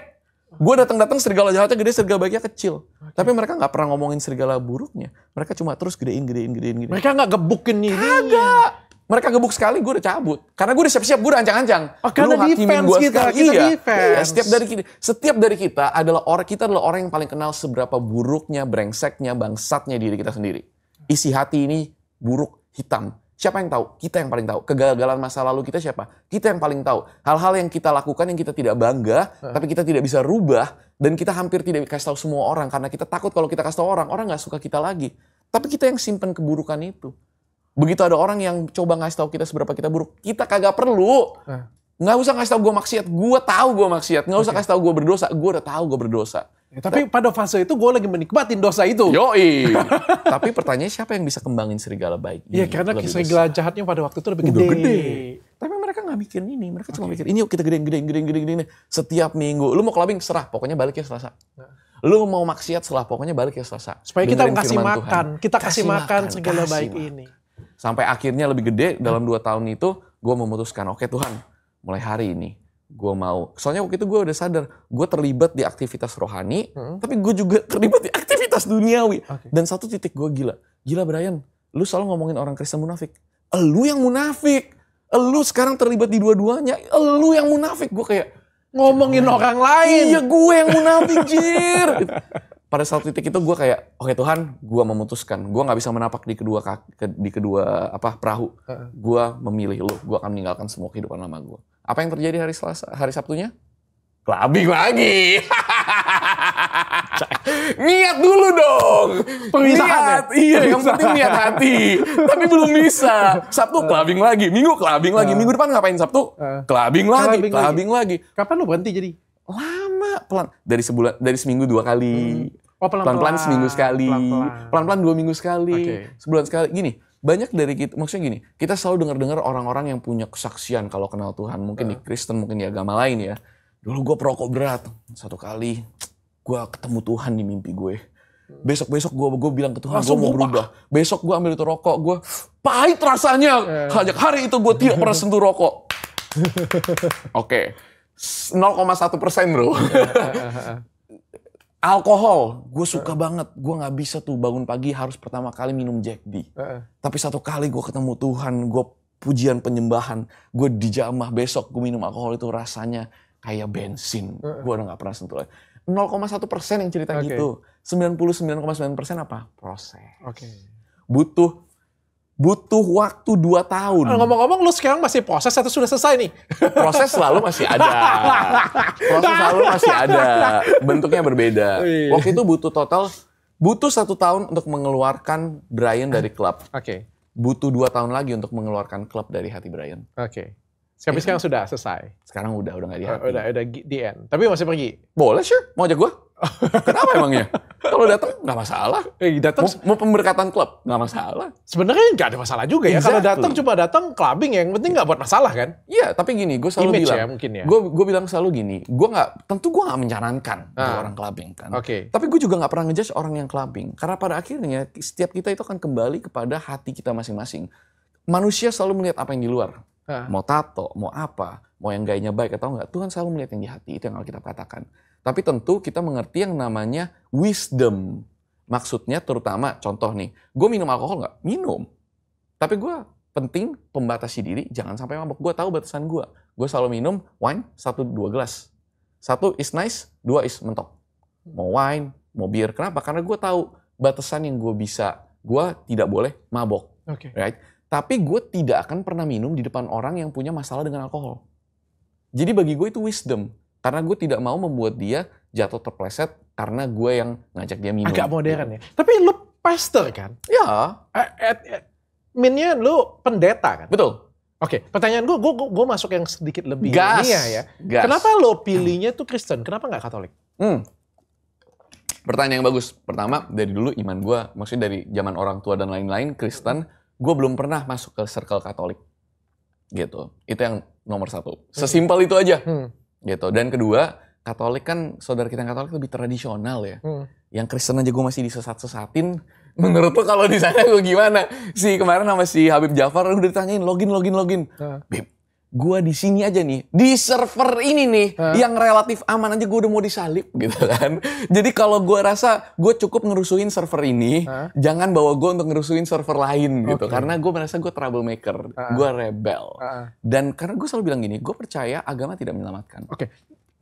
S1: Gue datang-datang serigala jahatnya gede, serigala baiknya kecil. Okay. Tapi mereka nggak pernah ngomongin serigala buruknya. Mereka cuma terus gedein, gedein, gedein, gedein. Mereka nggak gebukin nih. Kagak mereka gebuk sekali gue udah cabut karena gue udah siap-siap gue udah
S2: ancang-ancang oh, karena lu defense gue kita, sekali kita iya, defense. iya setiap dari
S1: kita setiap dari kita adalah orang kita adalah orang yang paling kenal seberapa buruknya brengseknya bangsatnya diri kita sendiri isi hati ini buruk hitam Siapa yang tahu? Kita yang paling tahu. Kegagalan masa lalu kita siapa? Kita yang paling tahu. Hal-hal yang kita lakukan yang kita tidak bangga, uh. tapi kita tidak bisa rubah dan kita hampir tidak kasih tahu semua orang karena kita takut kalau kita kasih tahu orang, orang nggak suka kita lagi. Tapi kita yang simpen keburukan itu. Begitu ada orang yang coba ngasih tahu kita seberapa kita buruk, kita kagak perlu. Uh. Nggak usah ngasih tahu gue maksiat, gue tahu gue maksiat. Nggak usah kasih tahu gue berdosa, gue udah tahu gue berdosa.
S2: Ya, tapi Ta pada fase itu gue lagi menikmati dosa itu. Yoi. tapi pertanyaannya siapa yang bisa kembangin serigala baik? Iya karena serigala besar. jahatnya pada waktu itu lebih gede. gede.
S1: Tapi mereka nggak mikir ini, mereka cuma okay. mikir ini yuk kita gedein, gedein, gedein, gedein, gedein. Setiap minggu, lu mau kelabing, serah, pokoknya balik ya selasa. Nah. Lu mau maksiat serah, pokoknya balik ya selasa. Supaya kita kasih makan, kita kasih, makan serigala baik makan. ini. Sampai akhirnya lebih gede dalam dua tahun itu, gue memutuskan, oke okay, Tuhan, mulai hari ini gue mau. Soalnya waktu itu gue udah sadar, gue terlibat di aktivitas rohani, hmm. tapi gue juga terlibat di aktivitas duniawi. Okay. Dan satu titik gue gila, gila Brian, lu selalu ngomongin orang Kristen munafik. Lu yang munafik, lu sekarang terlibat di
S2: dua-duanya, lu yang munafik. Gue kayak ngomongin orang lain. Iya gue yang munafik, jir.
S1: Pada satu titik itu gue kayak, oke okay, Tuhan, gue memutuskan, gue nggak bisa menapak di kedua kaki, di kedua apa perahu. Gue memilih lu, gue akan meninggalkan semua kehidupan lama gue apa yang terjadi hari Selasa, hari Sabtunya? Labing lagi.
S2: niat dulu dong. Pemisahan ya? iya yang penting niat hati. Tapi belum
S1: bisa. Sabtu kelabing lagi, Minggu kelabing lagi, ah. Minggu depan ngapain Sabtu? Ah. Kelabing lagi, kelabing lagi. lagi. Kapan lu berhenti jadi?
S2: Lama,
S1: pelan. Dari sebulan dari seminggu dua kali. Hmm.
S2: Oh, pelan-pelan seminggu
S1: sekali. Pelan-pelan dua minggu sekali. Okay. Sebulan sekali. Gini, banyak dari kita maksudnya gini kita selalu dengar-dengar orang-orang yang punya kesaksian kalau kenal Tuhan mungkin uh. di Kristen mungkin di agama lain ya dulu gue perokok berat satu kali gue ketemu Tuhan di mimpi gue besok besok gue gue bilang ke Tuhan gue mau berubah besok gue ambil itu rokok gue
S2: pahit rasanya hanya uh. hari itu gue tidak pernah
S1: sentuh rokok oke okay. 0,1 persen bro
S2: iya,
S1: Alkohol, gue eh. suka uh. banget. Gue nggak bisa tuh bangun pagi harus pertama kali minum Jack D. Uh. Eh. Tapi satu kali gue ketemu Tuhan, gue pujian penyembahan, gue dijamah besok gue minum alkohol itu rasanya kayak bensin. Uh. Eh. Gue udah nggak pernah sentuh lagi. 0,1
S2: persen yang cerita okay. gitu. 99,9 persen apa? Proses. Oke. Okay. Butuh butuh waktu 2 tahun. Ngomong-ngomong lu sekarang masih proses atau sudah selesai nih? Proses selalu masih ada.
S1: Proses selalu masih ada. Bentuknya berbeda. Iya. Waktu itu butuh total, butuh satu tahun untuk mengeluarkan Brian dari klub. Oke. Okay. Butuh dua tahun lagi untuk mengeluarkan klub dari hati Brian. Oke. Okay. Tapi iya. sekarang sudah selesai. Sekarang udah, udah gak di oh, hati. Udah, udah di end. Tapi masih pergi. Boleh sure, mau ajak gue?
S2: Kenapa emangnya? Kalau datang nggak masalah. Eh, datang mau, mau pemberkatan klub nggak masalah. Sebenarnya nggak ada masalah juga ya. Exactly. Kalau datang coba datang clubbing ya, yang penting nggak buat masalah kan? Iya, tapi
S1: gini, gue selalu Image ya, bilang, ya, mungkin ya. Gue gue bilang selalu gini, gue nggak, tentu gue nggak menyarankan ah. orang clubbing kan. Oke. Okay. Tapi gue juga nggak pernah ngejudge orang yang clubbing, karena pada akhirnya setiap kita itu akan kembali kepada hati kita masing-masing. Manusia selalu melihat apa yang di luar. Ah. Mau tato, mau apa, mau yang gayanya baik atau enggak, Tuhan selalu melihat yang di hati. Itu yang Alkitab katakan. Tapi tentu kita mengerti yang namanya wisdom. Maksudnya terutama contoh nih, gue minum alkohol nggak? Minum. Tapi gue penting pembatasi diri, jangan sampai mabok. Gue tahu batasan gue. Gue selalu minum wine satu dua gelas. Satu is nice, dua is mentok. Mau wine, mau bir. Kenapa? Karena gue tahu batasan yang gue bisa. Gue tidak boleh mabok. Okay. Right? Tapi gue tidak akan pernah minum di depan orang yang punya masalah dengan alkohol. Jadi bagi gue itu wisdom. Karena gue tidak mau membuat dia jatuh terpleset
S2: karena gue yang ngajak dia minum. Agak modern ya. Tapi lu pastor kan? Ya. Eh, eh, eh, minnya lu pendeta kan? Betul. Oke, okay, pertanyaan gue, gue, gue masuk yang sedikit lebih gas, ya. ya. Gas. Kenapa lo hmm. pilihnya tuh Kristen? Kenapa nggak Katolik? Hmm.
S1: Pertanyaan yang bagus. Pertama, dari dulu iman gue, maksudnya dari zaman orang tua dan lain-lain, Kristen, gue belum pernah masuk ke circle Katolik. Gitu. Itu yang nomor satu. Sesimpel hmm. itu aja. Hmm gitu dan kedua Katolik kan saudara kita yang Katolik lebih tradisional ya hmm. yang Kristen aja gue masih disesat-sesatin
S2: hmm. menurut lo kalau di sana
S1: gue gimana si kemarin sama si Habib Jafar udah ditanyain login login login hmm gua di sini aja nih di server ini nih hmm. yang relatif aman aja gua udah mau disalip gitu kan jadi kalau gua rasa gue cukup ngerusuin server ini hmm. jangan bawa gue untuk ngerusuin server lain gitu karena gue merasa gue troublemaker hmm. gue rebel hmm. dan karena gue selalu bilang gini gue percaya agama tidak menyelamatkan oke okay.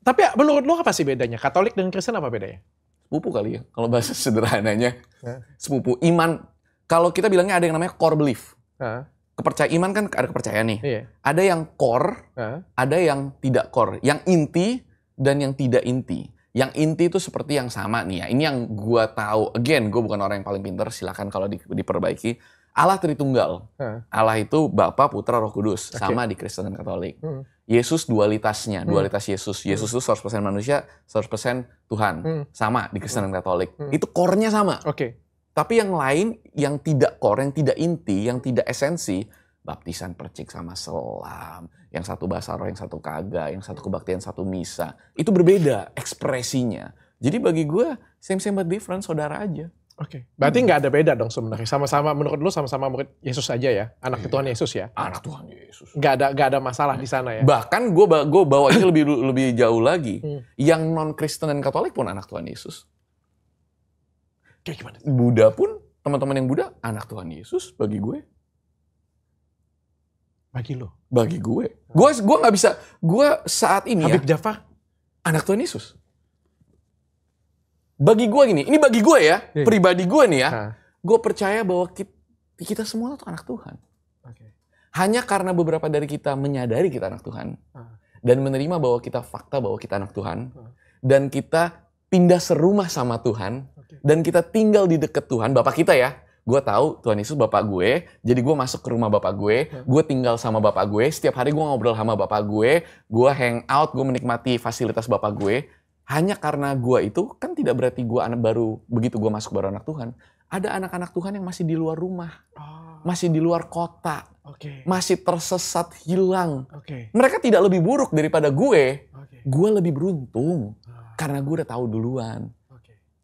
S1: tapi ah, menurut lo apa sih bedanya Katolik dengan Kristen apa bedanya sepupu kali ya kalau bahasa sederhananya hmm. sepupu iman kalau kita bilangnya ada yang namanya core belief hmm kepercayaan iman kan ada kepercayaan nih. Iya. Ada yang core, uh. ada yang tidak core, yang inti dan yang tidak inti. Yang inti itu seperti yang sama nih ya. Ini yang gue tahu. Again, gue bukan orang yang paling pinter. Silakan kalau di, diperbaiki. Allah Tritunggal. Uh. Allah itu Bapa, Putra, Roh Kudus. Okay. Sama di Kristen dan Katolik. Hmm. Yesus dualitasnya, hmm. dualitas Yesus. Hmm. Yesus itu 100% manusia, 100% Tuhan. Hmm. Sama di Kristen dan hmm. Katolik. Hmm. Itu core-nya sama. Okay. Tapi yang lain yang tidak core, yang tidak inti, yang tidak esensi, baptisan percik sama selam, yang satu bahasa roh, yang satu kaga, yang satu kebaktian, satu misa, itu berbeda ekspresinya. Jadi bagi
S2: gue same same but different, saudara aja. Oke, okay. berarti nggak ada beda dong sebenarnya. Sama-sama menurut lu sama-sama murid Yesus aja ya, anak iya. Tuhan Yesus ya. Anak Tuhan Yesus. Gak ada gak ada masalah di sana ya.
S1: Bahkan gue gue bawa itu lebih lebih jauh lagi. Hmm. Yang non Kristen dan Katolik pun anak Tuhan Yesus. Kayak gimana? Buddha pun, teman-teman yang Buddha, anak Tuhan Yesus bagi gue. Bagi lo? Bagi gue. Gue gue nggak bisa, gue saat ini ya. Habib ya, Jafar? Anak Tuhan Yesus. Bagi gue gini, ini bagi gue ya, yeah. Iya. pribadi gue nih ya. Ha. Ah. Gue percaya bahwa kita, kita semua tuh anak Tuhan. Okay. Hanya karena beberapa dari kita menyadari kita anak Tuhan. Ha. Ah. Dan menerima bahwa kita fakta bahwa kita anak Tuhan. Ha. Ah. Dan kita pindah serumah sama Tuhan dan kita tinggal di dekat Tuhan, Bapak kita ya. Gue tahu Tuhan Yesus Bapak gue, jadi gue masuk ke rumah Bapak gue, iya. gue tinggal sama Bapak gue, setiap hari gue ngobrol sama Bapak gue, gue hang out, gue menikmati fasilitas Bapak gue. Hanya karena gue itu, kan tidak berarti gue anak baru, begitu gue masuk baru anak Tuhan. Ada anak-anak Tuhan yang masih di luar rumah, ah. masih di luar kota, okay. masih tersesat hilang. Okay. Mereka tidak lebih buruk daripada gue. Okay. Gue lebih beruntung ah. karena gue udah tahu duluan.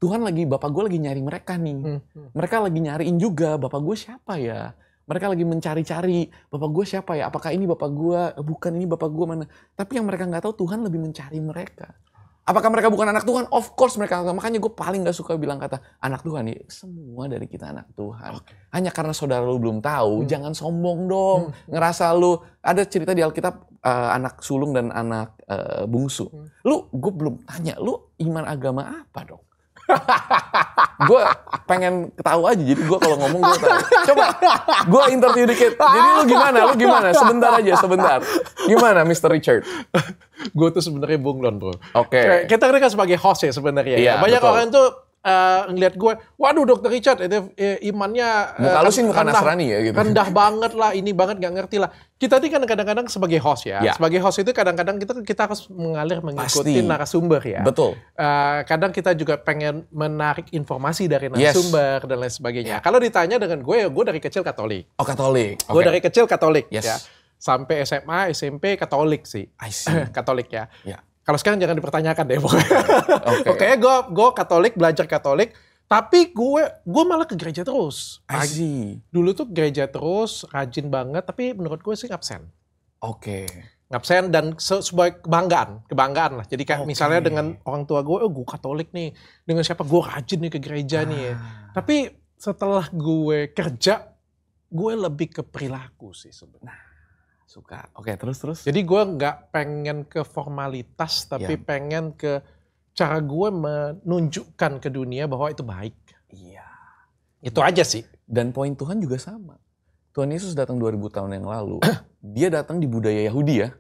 S1: Tuhan lagi bapak gue lagi nyari mereka nih. Hmm, hmm. Mereka lagi nyariin juga bapak gue siapa ya. Mereka lagi mencari-cari bapak gue siapa ya. Apakah ini bapak gue? Eh, bukan ini bapak gue mana? Tapi yang mereka nggak tahu Tuhan lebih mencari mereka. Apakah mereka bukan anak Tuhan? Of course mereka makanya gue paling nggak suka bilang kata anak Tuhan ya semua dari kita anak Tuhan. Okay. Hanya karena saudara lu belum tahu, hmm. jangan sombong dong. Hmm. hmm. Ngerasa lu ada cerita di Alkitab uh, anak sulung dan anak uh, bungsu. Hmm. Lu gue belum tanya lu iman agama apa dong? gue pengen tahu aja jadi gue kalau ngomong gue tahu
S2: coba gue interview dikit jadi lu gimana lu gimana sebentar aja sebentar gimana Mr. Richard gue tuh sebenarnya bunglon bro oke okay. kita kan sebagai host ya sebenarnya ya. Iya, banyak betul. orang tuh uh, ngelihat gue, waduh dokter Richard itu eh, imannya, imannya eh, uh, sih bukan Nasrani ya gitu. Rendah banget lah, ini banget nggak ngerti lah. Kita ini kan kadang-kadang sebagai host ya, ya. sebagai host itu kadang-kadang kita kita harus mengalir mengikuti Pasti. narasumber ya. Betul. Uh, kadang kita juga pengen menarik informasi dari narasumber yes. dan lain sebagainya. Ya. Kalau ditanya dengan gue, gue dari kecil Katolik. Oh Katolik. Okay. Gue dari kecil Katolik. Yes. Ya sampai SMA, SMP Katolik sih. I see. Katolik ya. Yeah. Kalau sekarang jangan dipertanyakan deh pokoknya. Okay. pokoknya gue gue Katolik belajar Katolik, tapi gue gue malah ke gereja terus. Aji. Dulu tuh gereja terus, rajin banget, tapi menurut gue sih absen. Oke. Okay. Absen dan se sebagai kebanggaan, kebanggaan lah. Jadi kayak okay. misalnya dengan orang tua gue, oh gue Katolik nih, dengan siapa gue rajin nih ke gereja ah. nih. Ya. Tapi setelah gue kerja, gue lebih ke perilaku sih sebenarnya. Nah, Suka. Oke, okay, terus terus. Jadi gue nggak pengen ke formalitas, tapi yeah. pengen ke cara gue menunjukkan ke dunia bahwa itu baik. Iya.
S1: Yeah. Itu aja sih. Dan poin Tuhan juga sama. Tuhan Yesus datang 2000 tahun yang lalu. dia datang di budaya Yahudi ya.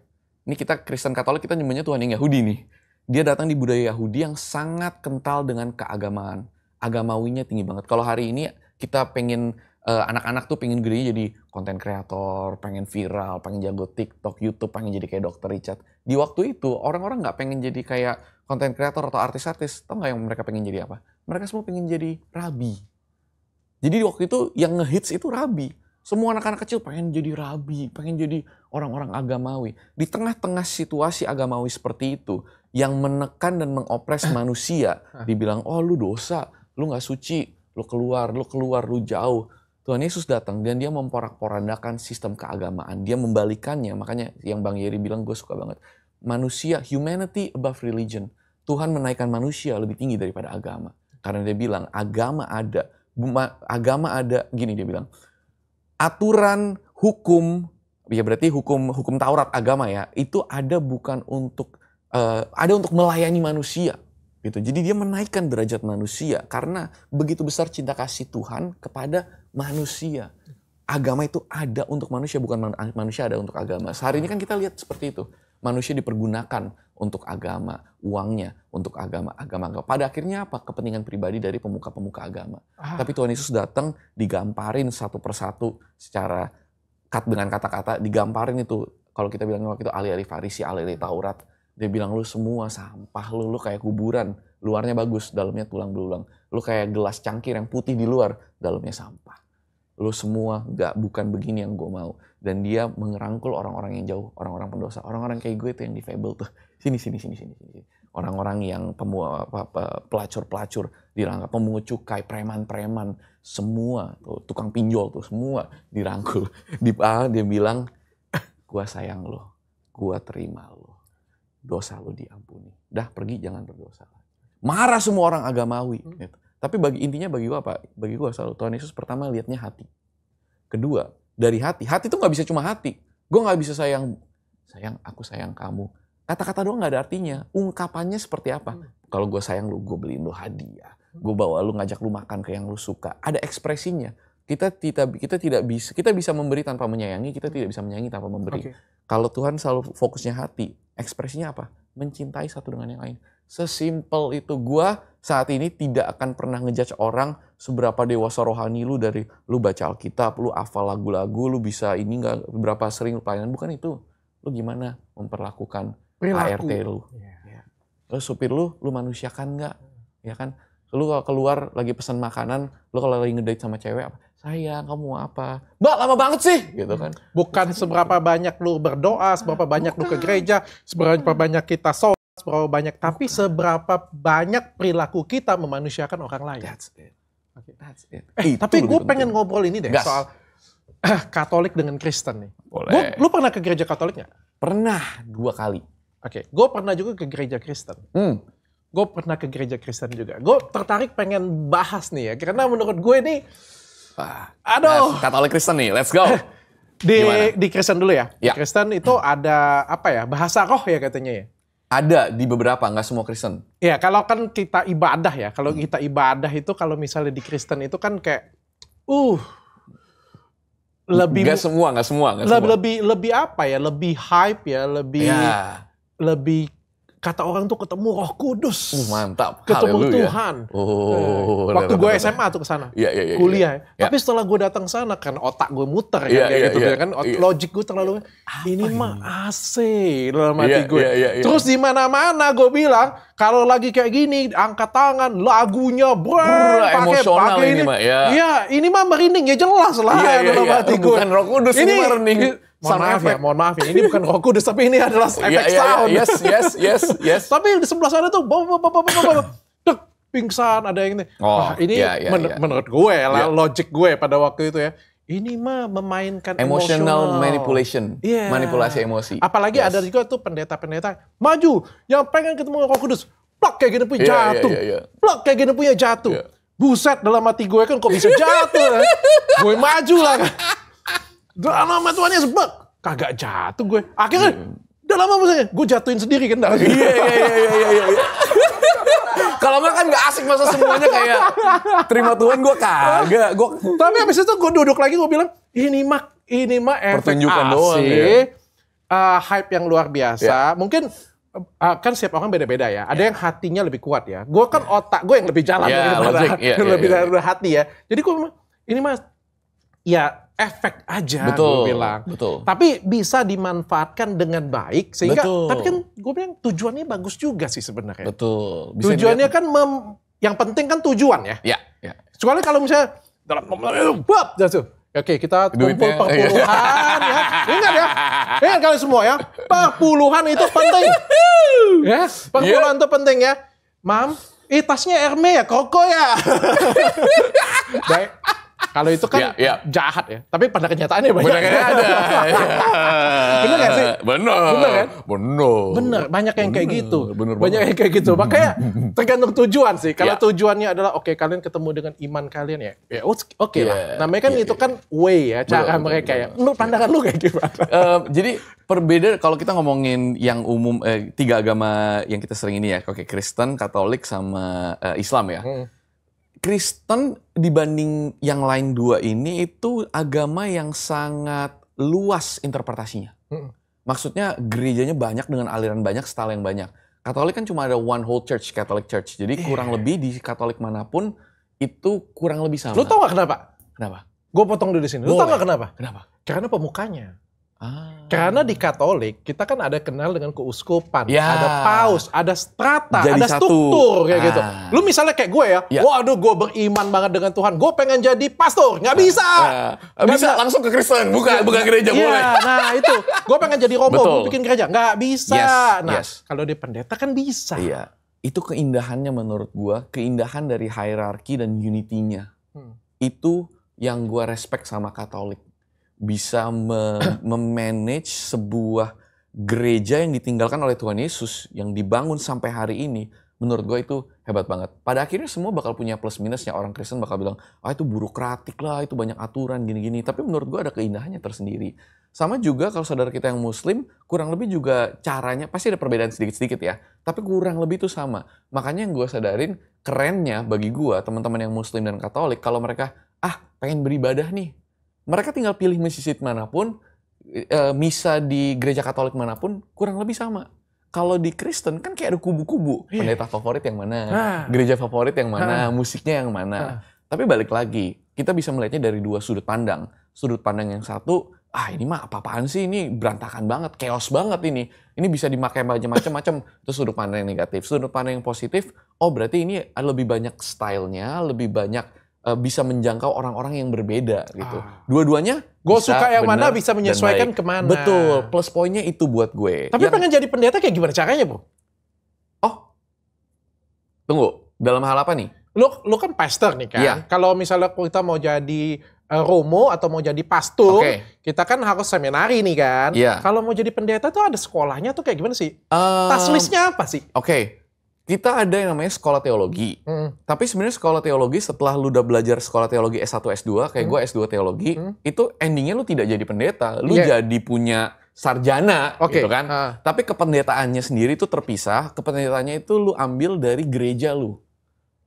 S1: Ini kita Kristen Katolik kita nyebutnya Tuhan yang Yahudi nih. Dia datang di budaya Yahudi yang sangat kental dengan keagamaan. Agamawinya tinggi banget. Kalau hari ini kita pengen anak eh, anak-anak tuh pengen gede jadi konten kreator, pengen viral, pengen jago TikTok, YouTube, pengen jadi kayak Dokter Richard. Di waktu itu orang-orang nggak pengen jadi kayak konten kreator atau artis-artis. Tau nggak yang mereka pengen jadi apa? Mereka semua pengen jadi rabi. Jadi di waktu itu yang ngehits itu rabi. Semua anak-anak kecil pengen jadi rabi, pengen jadi orang-orang agamawi. Di tengah-tengah situasi agamawi seperti itu, yang menekan dan mengopres manusia, dibilang, oh lu dosa, lu nggak suci, lu keluar, lu keluar, lu jauh, Tuhan Yesus datang dan dia memporak-porandakan sistem keagamaan. Dia membalikannya. Makanya yang Bang Yeri bilang gue suka banget. Manusia, humanity above religion. Tuhan menaikkan manusia lebih tinggi daripada agama. Karena dia bilang agama ada. Agama ada, gini dia bilang. Aturan, hukum, ya berarti hukum hukum Taurat agama ya, itu ada bukan untuk, uh, ada untuk melayani manusia gitu. Jadi dia menaikkan derajat manusia karena begitu besar cinta kasih Tuhan kepada manusia. Agama itu ada untuk manusia, bukan manusia ada untuk agama. Sehari ini kan kita lihat seperti itu. Manusia dipergunakan untuk agama, uangnya untuk agama, agama agama. Pada akhirnya apa? Kepentingan pribadi dari pemuka-pemuka agama. Ah. Tapi Tuhan Yesus datang digamparin satu persatu secara kat dengan kata-kata digamparin itu kalau kita bilang waktu itu alih-alih Farisi, alih-alih Taurat. Dia bilang lu semua sampah lu, lu kayak kuburan, luarnya bagus, dalamnya tulang belulang. Lu kayak gelas cangkir yang putih di luar, dalamnya sampah lo semua gak bukan begini yang gue mau dan dia mengerangkul orang-orang yang jauh orang-orang pendosa orang-orang kayak gue itu yang difabel tuh sini sini sini sini sini orang-orang yang pelacur-pelacur dirangkul pemungut cukai preman-preman semua tuh, tukang pinjol tuh semua dirangkul di ah, dia bilang eh, gue sayang lo gue terima lo dosa lo diampuni dah pergi jangan berdosa marah semua orang agamawi hmm. gitu tapi bagi intinya bagi gua apa? Bagi gua selalu Tuhan Yesus pertama liatnya hati. Kedua, dari hati. Hati itu nggak bisa cuma hati. gua nggak bisa sayang, sayang aku sayang kamu. Kata-kata doang nggak ada artinya. Ungkapannya seperti apa? Hmm. Kalau gua sayang lu, gua beliin lu hadiah. Hmm. gua bawa lu ngajak lu makan ke yang lu suka. Ada ekspresinya. Kita tidak kita tidak bisa kita bisa memberi tanpa menyayangi. Kita hmm. tidak bisa menyayangi tanpa memberi. Okay. Kalau Tuhan selalu fokusnya hati, ekspresinya apa? Mencintai satu dengan yang lain. Sesimpel itu gua saat ini tidak akan pernah ngejudge orang seberapa dewasa rohani lu dari lu baca Alkitab, lu hafal lagu-lagu, lu bisa ini nggak berapa sering pelayanan, bukan itu. Lu gimana memperlakukan Perilaku. ART lu. Yeah. Iya. Lu supir lu, lu manusiakan nggak? Ya kan? Lu kalau keluar lagi pesan makanan, lu kalau lagi ngedate sama cewek apa? sayang kamu apa?
S2: Mbak lama banget sih gitu kan. Bukan seberapa banyak lu berdoa, seberapa banyak Bukan. lu ke gereja, seberapa banyak kita sholat berapa banyak, tapi seberapa banyak perilaku kita memanusiakan orang lain. That's it.
S1: Okay. That's it.
S2: Eh, Itu tapi gue pengen ngobrol ini deh Gas. soal eh, Katolik dengan Kristen nih. Boleh. Lu, lu pernah ke gereja Katolik nggak? Pernah dua kali. Oke, okay. gue pernah juga ke gereja Kristen. Hmm. Gue pernah ke gereja Kristen juga. Gue tertarik pengen bahas nih ya, karena menurut gue ini, Wah, aduh. Katolik
S1: Kristen nih, let's go.
S2: di di Kristen dulu ya. ya. Kristen itu ada apa ya bahasa roh ya katanya ya ada di beberapa, nggak semua Kristen. Ya kalau kan kita ibadah ya, kalau kita ibadah itu kalau misalnya di Kristen itu kan kayak, uh,
S1: lebih nggak semua,
S2: nggak semua, gak lebih, semua. Lebih lebih apa ya, lebih hype ya, lebih ya. lebih kata orang tuh ketemu Roh Kudus. Uh, mantap. Ketemu Haleluya. Tuhan. Oh, nah, waktu gue SMA tuh ke sana. Iya, iya, iya. kuliah. Iya. Tapi iya. setelah gue datang sana kan otak gue muter ya, kan, iya, gitu iya. kan logik gue terlalu ini mah AC dalam hati gue. Iya, iya, iya. Terus di mana-mana gue bilang kalau lagi kayak gini angkat tangan lagunya ber, pakai pake ini. ini mah ya. ya, ini mah merinding ya jelas lah iya, dalam iya. hati gue. Bukan Roh Kudus ini, ini merinding mohon maaf ya, effect. ya, mohon maaf ya. Ini bukan Rokudus tapi ini adalah efek yeah, yeah, sound. Yeah, yes, yes, yes, yes. tapi di sebelah sana tuh bop, bop, bop, bop, bop, pingsan ada yang ini. Oh, nah, ini yeah, yeah, men yeah. menurut gue lah, yeah. logic gue pada waktu itu ya. Ini mah memainkan emotional, emotional. manipulation, yeah. manipulasi emosi. Apalagi yes. ada juga tuh pendeta-pendeta maju yang pengen ketemu Rokudus. Plak kayak gini punya yeah, jatuh. Yeah, yeah, yeah. Plak kayak gini punya jatuh. Yeah. Buset dalam hati gue kan kok bisa jatuh. Ya. gue maju lah kan. Tuhan tuannya sebab kagak jatuh gue. Akhirnya yeah. udah lama maksudnya, gue jatuhin sendiri kan Iya iya iya iya iya. Kalau enggak kan gak asik masa semuanya kayak terima Tuhan gue kagak. Gua... Tapi habis itu gue duduk lagi gue bilang ini mah ini mah efek Pertunjukan asik. Doang, ya. uh, hype yang luar biasa. Yeah. Mungkin uh, kan setiap orang beda-beda ya. Ada yang hatinya lebih kuat ya. Gue kan yeah. otak gue yang lebih jalan yeah, daripada, yeah, lebih yeah, dari yeah. hati ya. Jadi gue ini mas, ya efek aja betul, gue bilang. Betul. Tapi bisa dimanfaatkan dengan baik sehingga betul. tapi kan gue bilang tujuannya bagus juga sih sebenarnya. Betul. Bisa tujuannya dilihat. kan mem, yang penting kan tujuan ya. Iya, ya. Kecuali kalau misalnya dalam bab Oke, kita kumpul Duitnya, perpuluhan ya. Ingat ya. Ingat kalian semua ya. Perpuluhan itu penting. ya, perpuluhan yeah. itu penting ya. Mam, eh tasnya Hermes ya, Koko ya. Baik. Kalau itu kan yeah, yeah. jahat ya. Tapi pada kenyataannya banyak. ada. bener gak sih? Benar. Benar kan? Bener. Benar. Banyak yang kayak gitu. Benar. banyak yang kayak gitu. Makanya tergantung tujuan sih. Kalau yeah. tujuannya adalah oke okay, kalian ketemu dengan iman kalian ya. Ya oke okay yeah. lah. Ya, Namanya kan yeah, itu ya. kan way ya. Cara bener, mereka ya. bener. ya. Menurut pandangan lu kayak gimana?
S1: Uh, jadi perbedaan kalau kita ngomongin yang umum. Eh, tiga agama yang kita sering ini ya. Oke okay, Kristen, Katolik, sama uh, Islam ya. Hmm Kristen dibanding yang lain dua ini itu agama yang sangat luas interpretasinya. Hmm. Maksudnya gerejanya banyak dengan aliran banyak, style yang banyak. Katolik kan cuma ada one whole church, Catholic Church. Jadi yeah. kurang iya, lebih iya. di Katolik
S2: manapun itu kurang lebih sama. Lu tau gak kenapa? Kenapa? Gue potong dulu di sini. Lu tau gak kenapa? Kenapa? Karena pemukanya. Ah. Karena di Katolik kita kan ada kenal dengan keuskupan, ya. ada paus, ada strata, jadi ada satu. kayak ah. gitu. Lu misalnya kayak gue ya, ya. waduh gue beriman banget dengan Tuhan, gue pengen jadi pastor, nggak bisa, ah. Ah. nggak bisa, bisa langsung ke Kristen, bukan bukan gereja ya, boleh. Nah itu, gue pengen jadi romo, gue bikin gereja, nggak bisa. Yes. Nah yes.
S1: kalau di pendeta kan bisa. Iya, itu keindahannya menurut gue, keindahan dari hierarki dan unitinya, hmm. itu yang gue respect sama Katolik bisa memanage sebuah gereja yang ditinggalkan oleh Tuhan Yesus yang dibangun sampai hari ini menurut gue itu hebat banget. Pada akhirnya semua bakal punya plus minusnya. Orang Kristen bakal bilang, ah itu burokratik lah, itu banyak aturan gini-gini. Tapi menurut gue ada keindahannya tersendiri. Sama juga kalau saudara kita yang Muslim, kurang lebih juga caranya, pasti ada perbedaan sedikit-sedikit ya. Tapi kurang lebih itu sama. Makanya yang gue sadarin, kerennya bagi gue, teman-teman yang Muslim dan Katolik, kalau mereka, ah pengen beribadah nih, mereka tinggal pilih masjid manapun, e, misa di gereja Katolik manapun kurang lebih sama. Kalau di Kristen kan kayak ada kubu-kubu, iya. pendeta favorit yang mana, gereja favorit yang mana, musiknya yang mana. Tapi balik lagi, kita bisa melihatnya dari dua sudut pandang. Sudut pandang yang satu, ah ini mah apa-apaan sih ini berantakan banget, chaos banget ini. Ini bisa dimakai macam-macam-macam. Itu sudut pandang yang negatif. Sudut pandang yang positif, oh berarti ini lebih banyak stylenya, lebih banyak uh, bisa menjangkau orang-orang yang berbeda gitu. Ah. Dua-duanya gue suka yang mana bisa menyesuaikan kemana. Betul, plus poinnya itu buat gue. Tapi yang,
S2: pengen jadi pendeta kayak gimana caranya, Bu? Oh,
S1: tunggu. Dalam hal apa nih?
S2: Lu, lu kan pastor nih kan. Ya. Kalau misalnya kita mau jadi uh, eh, romo atau mau jadi pastor, okay. kita kan harus seminari nih kan. Ya. Kalau mau jadi pendeta tuh ada sekolahnya tuh kayak gimana sih?
S1: Um, eh, Taslisnya apa sih? Oke. Okay kita ada yang namanya sekolah teologi. Mm. Tapi sebenarnya sekolah teologi setelah lu udah belajar sekolah teologi S1 S2 kayak mm. gue S2 teologi, mm. itu endingnya lu tidak jadi pendeta, lu yeah. jadi punya sarjana okay. gitu kan. Uh. Tapi kependetaannya sendiri itu terpisah, kependetaannya itu lu ambil dari gereja lu.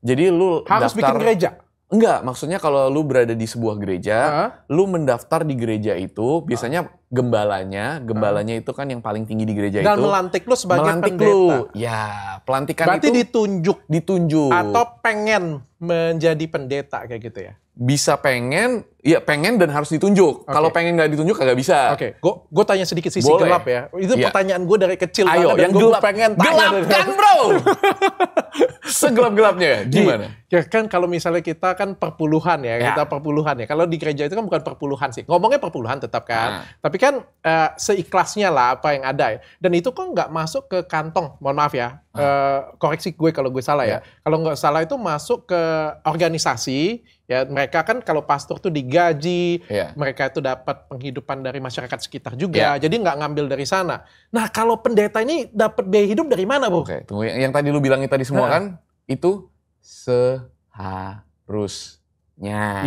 S1: Jadi lu harus daftar, bikin gereja. Enggak, maksudnya kalau lu berada di sebuah gereja, uh. lu mendaftar di gereja itu biasanya gembalanya, gembalanya hmm. itu kan yang paling tinggi di gereja Dan itu. Dan melantik lu sebagai melantik pendeta. Lu. Ya, pelantikan Berarti itu. Berarti ditunjuk. Ditunjuk. Atau
S2: pengen menjadi pendeta kayak gitu ya? Bisa pengen, ya pengen dan harus ditunjuk. Okay. Kalau pengen nggak ditunjuk kagak bisa. Oke, okay. gue tanya sedikit sisi Boleh. gelap ya. Itu yeah. pertanyaan gue dari kecil. Ayo, yang gelap. pengen tanya. Gelapkan bro! Segelap-gelapnya iya, gimana? Ya kan kalau misalnya kita kan perpuluhan ya, ya. kita perpuluhan ya. Kalau di gereja itu kan bukan perpuluhan sih. Ngomongnya perpuluhan tetap kan. Nah. Tapi kan kan uh, seikhlasnya lah apa yang ada ya. Dan itu kok nggak masuk ke kantong, mohon maaf ya, uh, koreksi gue kalau gue salah yeah. ya. Kalau nggak salah itu masuk ke organisasi, ya mereka kan kalau pastor tuh digaji, yeah. mereka itu dapat penghidupan dari masyarakat sekitar juga, yeah. jadi nggak ngambil dari sana. Nah kalau pendeta ini dapat biaya hidup dari mana bu? Oke, okay. yang, yang tadi lu bilangin tadi semua nah. kan, itu
S1: seharusnya.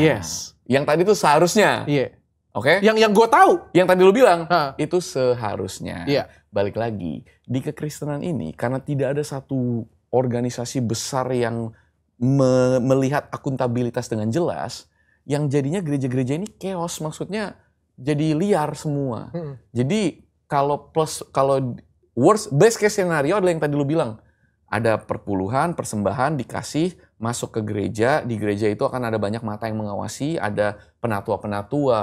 S1: Yes. Yang tadi tuh seharusnya. Yeah. Oke. Okay? Yang yang gue tahu, yang tadi lu bilang ha. itu seharusnya. Iya. Balik lagi di kekristenan ini karena tidak ada satu organisasi besar yang me melihat akuntabilitas dengan jelas, yang jadinya gereja-gereja ini chaos maksudnya jadi liar semua. Hmm. Jadi kalau plus kalau worst best case scenario adalah yang tadi lu bilang ada perpuluhan persembahan dikasih masuk ke gereja di gereja itu akan ada banyak mata yang mengawasi ada penatua penatua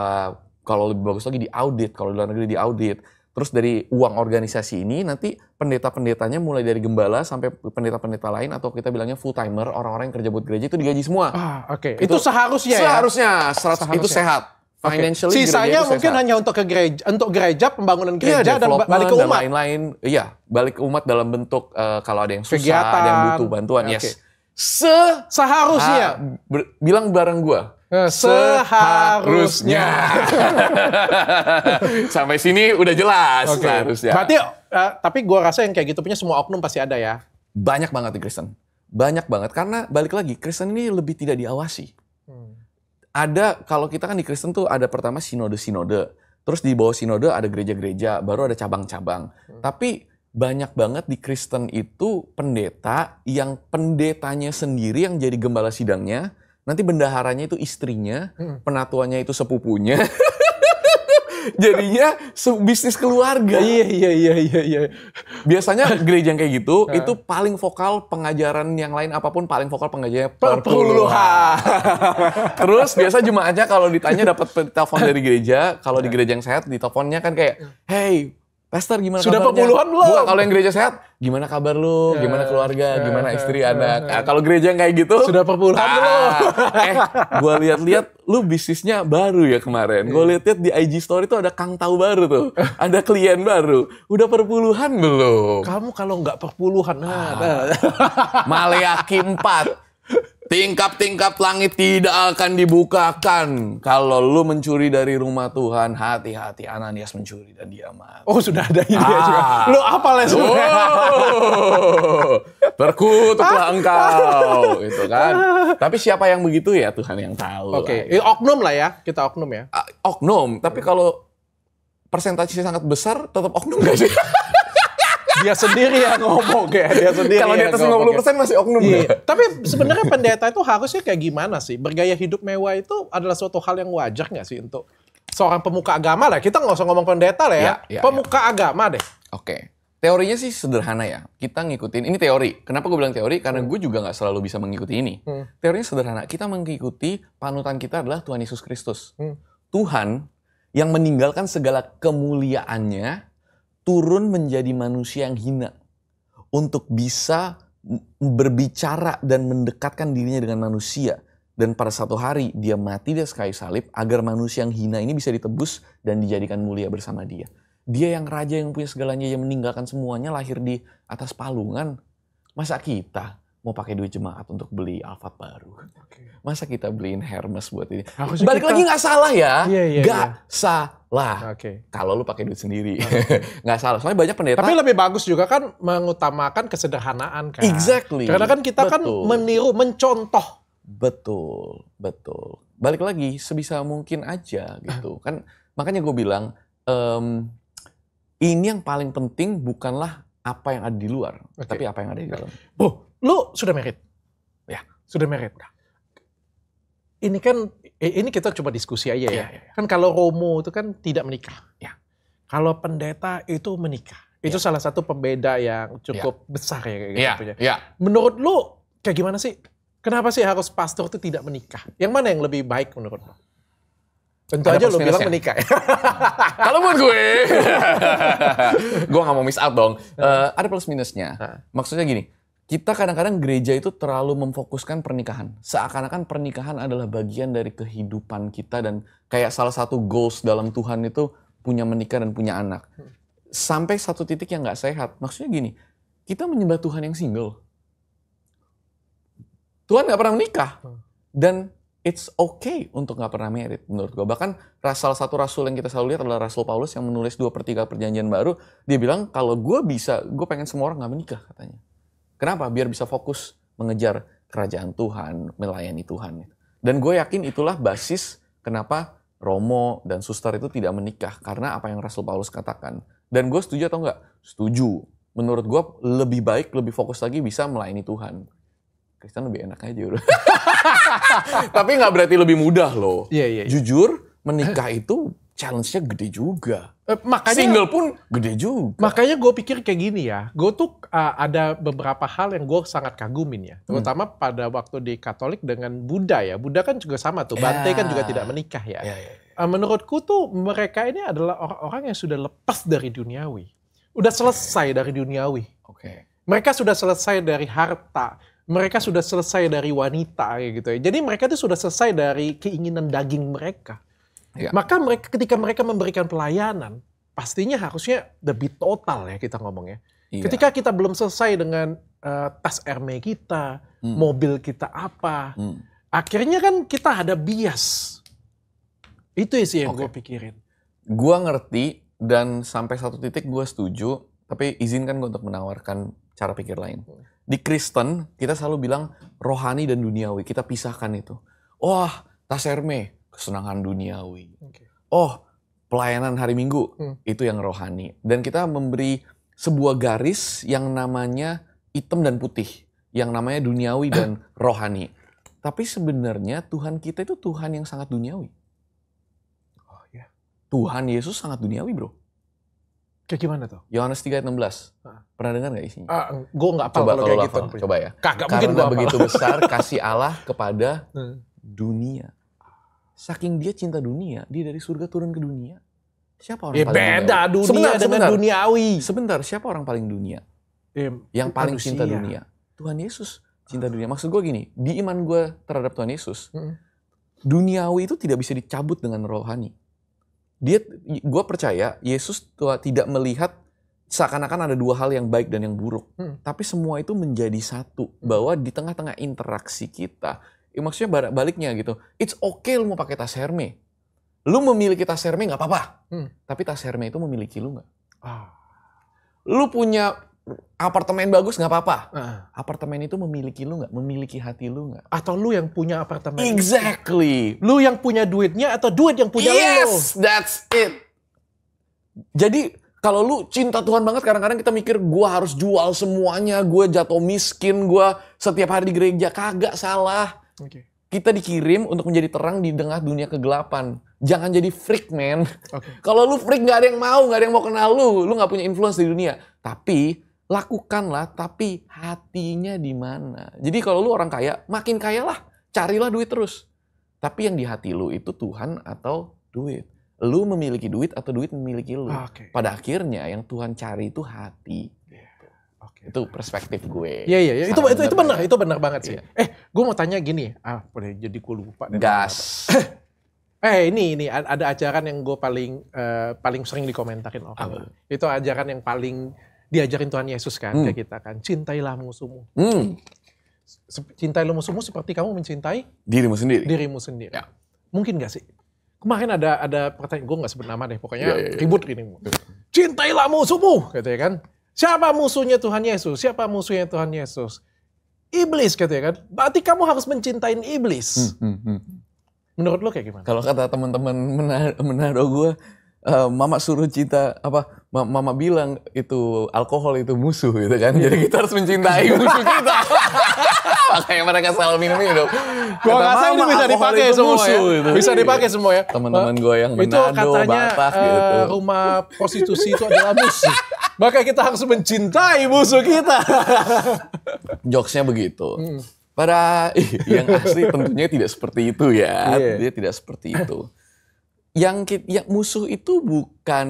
S1: kalau lebih bagus lagi di audit, kalau di luar negeri di audit, Terus dari uang organisasi ini nanti pendeta-pendetanya mulai dari gembala sampai pendeta-pendeta lain atau kita bilangnya full timer, orang-orang yang kerja buat gereja itu digaji semua. Ah, oke. Okay. Itu, itu seharusnya, seharusnya ya. Seharusnya, itu sehat. Okay. Financially Sisanya mungkin sehat.
S2: hanya untuk ke gereja, untuk gereja, pembangunan iya, gereja iya, dan balik ke umat.
S1: lain-lain. Iya, balik ke umat dalam bentuk uh, kalau ada yang susah, Kegiatan. ada yang butuh bantuan. Okay. Yes.
S2: Se seharusnya.
S1: Ah, bilang bareng gua
S2: seharusnya.
S1: Sampai sini udah jelas okay. seharusnya. Berarti
S2: uh, tapi gue rasa yang kayak gitu punya semua oknum pasti ada ya. Banyak banget di Kristen. Banyak banget karena balik lagi
S1: Kristen ini lebih tidak diawasi. Hmm. Ada kalau kita kan di Kristen tuh ada pertama sinode-sinode. Terus di bawah sinode ada gereja-gereja, baru ada cabang-cabang. Hmm. Tapi banyak banget di Kristen itu pendeta yang pendetanya sendiri yang jadi gembala sidangnya, nanti bendaharanya itu istrinya, hmm. penatuannya itu sepupunya. Jadinya bisnis keluarga. Iya iya iya iya iya. Biasanya gereja yang kayak gitu itu paling vokal pengajaran yang lain apapun paling vokal pengajarannya perpuluhan. Terus biasa jemaahnya kalau ditanya dapat telepon dari gereja, kalau di iya. gereja yang sehat diteleponnya kan kayak, iya. "Hey, Pastor gimana Sudah kabarnya? puluhan belum? kalau yang gereja sehat, gimana kabar lu? Yeah. gimana keluarga? Yeah. gimana ya, istri yeah. anak? Yeah. Ya. Nah, kalau gereja yang kayak gitu, sudah puluhan ah, belum? eh, gua lihat-lihat lu bisnisnya baru ya kemarin. Gua iya. lihat-lihat di IG story tuh ada Kang Tahu baru tuh. ada klien baru. Udah perpuluhan belum?
S2: Kamu kalau nggak perpuluhan ah. ada. ah, nah. Maleaki 4.
S1: Tingkap-tingkap langit tidak akan dibukakan kalau lu mencuri dari rumah Tuhan. Hati-hati Ananias mencuri dan dia mati. Oh sudah ada ini ah. dia juga. Ah. Lu
S2: apa les? Oh,
S1: terkutuklah ah. engkau, gitu kan. Tapi siapa yang begitu ya Tuhan yang tahu. Oke, okay.
S2: Gitu. ya. oknum lah ya kita oknum ya. Ah,
S1: oknum, tapi kalau persentasenya sangat besar, tetap oknum gak sih? dia sendiri yang ngomong ya, dia sendiri. Kalau di atas 50 persen
S2: masih oknum. Iya. Ya? Tapi sebenarnya pendeta itu harusnya kayak gimana sih? Bergaya hidup mewah itu adalah suatu hal yang wajar nggak sih untuk seorang pemuka agama lah. Kita nggak usah ngomong pendeta lah ya. ya, ya pemuka ya. agama deh. Oke. Okay. Teorinya
S1: sih sederhana ya. Kita ngikutin, ini teori. Kenapa gue bilang teori? Karena hmm. gue juga nggak selalu bisa mengikuti ini. Hmm. Teorinya sederhana. Kita mengikuti panutan kita adalah Tuhan Yesus Kristus. Hmm. Tuhan yang meninggalkan segala kemuliaannya turun menjadi manusia yang hina untuk bisa berbicara dan mendekatkan dirinya dengan manusia dan pada satu hari dia mati di kayu salib agar manusia yang hina ini bisa ditebus dan dijadikan mulia bersama dia. Dia yang raja yang punya segalanya yang meninggalkan semuanya lahir di atas palungan. Masa kita mau pakai duit jemaat untuk beli Alphard baru? Masa kita beliin Hermes buat ini? Balik kita... lagi nggak salah ya, yeah, iya, nggak iya.
S2: salah lah okay. kalau lu pakai duit sendiri nggak salah soalnya banyak pendeta tapi lebih bagus juga kan mengutamakan kesederhanaan kan exactly karena kan kita kan betul. kan meniru mencontoh
S1: betul betul balik lagi sebisa mungkin aja gitu ah. kan makanya gue bilang um, ini yang paling penting bukanlah
S2: apa yang ada di luar okay. tapi apa yang ada di dalam bu lu sudah merit ya sudah merit ini kan Eh, ini kita coba diskusi aja ya. ya, Kan kalau Romo itu kan tidak menikah. Ya. Kalau pendeta itu menikah. Itu iya. salah satu pembeda yang cukup ya. besar ya. Kayak ya. gitu. ya. Menurut lu kayak gimana sih? Kenapa sih harus pastor itu tidak menikah? Yang mana yang lebih baik menurut lu? Tentu aja lu bilang menikah. Ya.
S1: Kalau menurut gue, gue gak mau miss out dong. Uh, ada plus minusnya. Nah. Maksudnya gini, kita kadang-kadang gereja itu terlalu memfokuskan pernikahan. Seakan-akan pernikahan adalah bagian dari kehidupan kita dan kayak salah satu goals dalam Tuhan itu punya menikah dan punya anak. Hmm. Sampai satu titik yang gak sehat. Maksudnya gini, kita menyembah Tuhan yang single. Tuhan gak pernah menikah. Hmm. Dan it's okay untuk gak pernah merit menurut gue. Bahkan salah satu rasul yang kita selalu lihat adalah Rasul Paulus yang menulis dua per tiga perjanjian baru. Dia bilang, kalau gue bisa, gue pengen semua orang gak menikah katanya. Kenapa? Biar bisa fokus mengejar kerajaan Tuhan, melayani Tuhan. Dan gue yakin itulah basis kenapa Romo dan suster itu tidak menikah karena apa yang Rasul Paulus katakan. Dan gue setuju atau enggak? Setuju. Menurut gue lebih baik, lebih fokus lagi bisa melayani Tuhan. Kristen lebih enak aja udah. Tapi nggak berarti lebih mudah loh. yeah, yeah, yeah. Jujur, menikah itu
S2: challenge-nya gede juga. Eh, makanya single pun
S1: gede juga.
S2: Makanya gue pikir kayak gini ya. Gue tuh uh, ada beberapa hal yang gue sangat kagumin ya. Hmm. Terutama hmm. pada waktu di Katolik dengan Buddha ya. Buddha kan juga sama tuh. Ya. Bante yeah. kan juga tidak menikah ya. Yeah, yeah, yeah. Uh, menurutku tuh mereka ini adalah orang-orang yang sudah lepas dari duniawi. Udah selesai dari duniawi. Oke. Okay. Mereka sudah selesai dari harta. Mereka sudah selesai dari wanita gitu ya. Jadi mereka tuh sudah selesai dari keinginan daging mereka. Ya. Maka mereka ketika mereka memberikan pelayanan, pastinya harusnya lebih total ya kita ngomongnya. Ya. Iya. Ketika kita belum selesai dengan uh, tas RME kita, hmm. mobil kita apa, hmm. akhirnya kan kita ada bias. Itu sih yang okay. gue pikirin.
S1: Gue ngerti dan sampai satu titik gue setuju, tapi izinkan gue untuk menawarkan cara pikir lain. Hmm. Di Kristen kita selalu bilang rohani dan duniawi, kita pisahkan itu. Wah, tas Hermes kesenangan duniawi. Okay. Oh, pelayanan hari Minggu hmm. itu yang rohani. Dan kita memberi sebuah garis yang namanya hitam dan putih, yang namanya duniawi dan rohani. Tapi sebenarnya Tuhan kita itu Tuhan yang sangat duniawi. Oh ya. Yeah. Tuhan Yesus sangat duniawi, Bro. Kayak gimana tuh? Yohanes 3 ayat 16. Ah. Pernah dengar gak isinya? Uh, ah,
S2: gue gak apa kalau, kayak gitu. Coba ya. Kagak mungkin Karena begitu besar
S1: kasih Allah kepada hmm. dunia saking dia cinta dunia, dia dari surga turun ke dunia. Siapa orang ya, paling beda duniawi? dunia sebentar, dengan sebentar. duniawi. Sebentar, siapa orang paling dunia? Ya, yang eh, paling manusia. cinta dunia. Tuhan Yesus cinta dunia. Maksud gue gini, di iman gue terhadap Tuhan Yesus, hmm. duniawi itu tidak bisa dicabut dengan rohani. Dia, gue percaya Yesus tua, tidak melihat seakan-akan ada dua hal yang baik dan yang buruk, hmm. tapi semua itu menjadi satu mm. bahwa di tengah-tengah interaksi kita Ya, maksudnya baliknya gitu. It's okay lu mau pakai tas Hermes. Lu memiliki tas Hermes nggak apa-apa. Hmm. Tapi tas Hermes itu memiliki lu nggak? Ah. Lu punya apartemen bagus nggak apa-apa. Uh. Apartemen itu memiliki lu nggak? Memiliki hati lu nggak? Atau lu
S2: yang punya apartemen? Exactly. Lu yang punya duitnya atau duit yang punya yes, lu? Yes, that's it. Jadi kalau lu cinta Tuhan banget kadang-kadang kita mikir gue
S1: harus jual semuanya, gue jatuh miskin, gue setiap hari di gereja kagak salah. Okay. Kita dikirim untuk menjadi terang di tengah dunia kegelapan. Jangan jadi freak, man. Okay. Kalau lu freak nggak ada yang mau, nggak ada yang mau kenal lu, lu nggak punya influence di dunia. Tapi lakukanlah, tapi hatinya di mana. Jadi kalau lu orang kaya, makin kaya lah, carilah duit terus. Tapi yang di hati lu itu Tuhan atau duit lu memiliki duit atau duit memiliki lu. Ah, okay. Pada akhirnya yang Tuhan cari itu hati. Yeah itu perspektif gue. Iya iya, iya. itu itu itu
S2: benar, itu benar banget sih. Iya. Eh, gue mau tanya gini, ah, boleh jadi gue lupa. Gas. Eh, eh ini ini ada ajaran yang gue paling uh, paling sering dikomentarin orang. Apa? Itu ajaran yang paling diajarin Tuhan Yesus kan hmm. ke kita kan, cintailah musuhmu. Hmm. Cintailah musuhmu seperti kamu mencintai
S1: dirimu sendiri.
S2: Dirimu sendiri. Ya. Mungkin gak sih? Kemarin ada ada pertanyaan gue nggak sebut nama deh, pokoknya ya, ya, ya. ribut ini. Cintailah musuhmu, gitu ya kan? Siapa musuhnya Tuhan Yesus? Siapa musuhnya Tuhan Yesus? Iblis katanya kan. Berarti kamu harus mencintai iblis. Hmm, hmm, hmm. Menurut lo kayak gimana? Kalau kata teman-teman menado gue,
S1: uh, mama suruh cinta apa? Mama bilang itu alkohol itu musuh gitu kan. Jadi kita harus mencintai musuh kita. Makanya mereka selalu minum itu.
S2: Gua kata rasa ini bisa dipakai semua ya. Gitu. Bisa dipakai semua ya. Teman-teman gue yang menado, itu katanya, Batak uh, gitu. rumah prostitusi itu adalah musuh. Maka kita harus mencintai musuh kita.
S1: Jokesnya begitu. Hmm. Para yang asli tentunya tidak seperti itu ya. Yeah. Dia tidak seperti itu. Yang, yang musuh itu bukan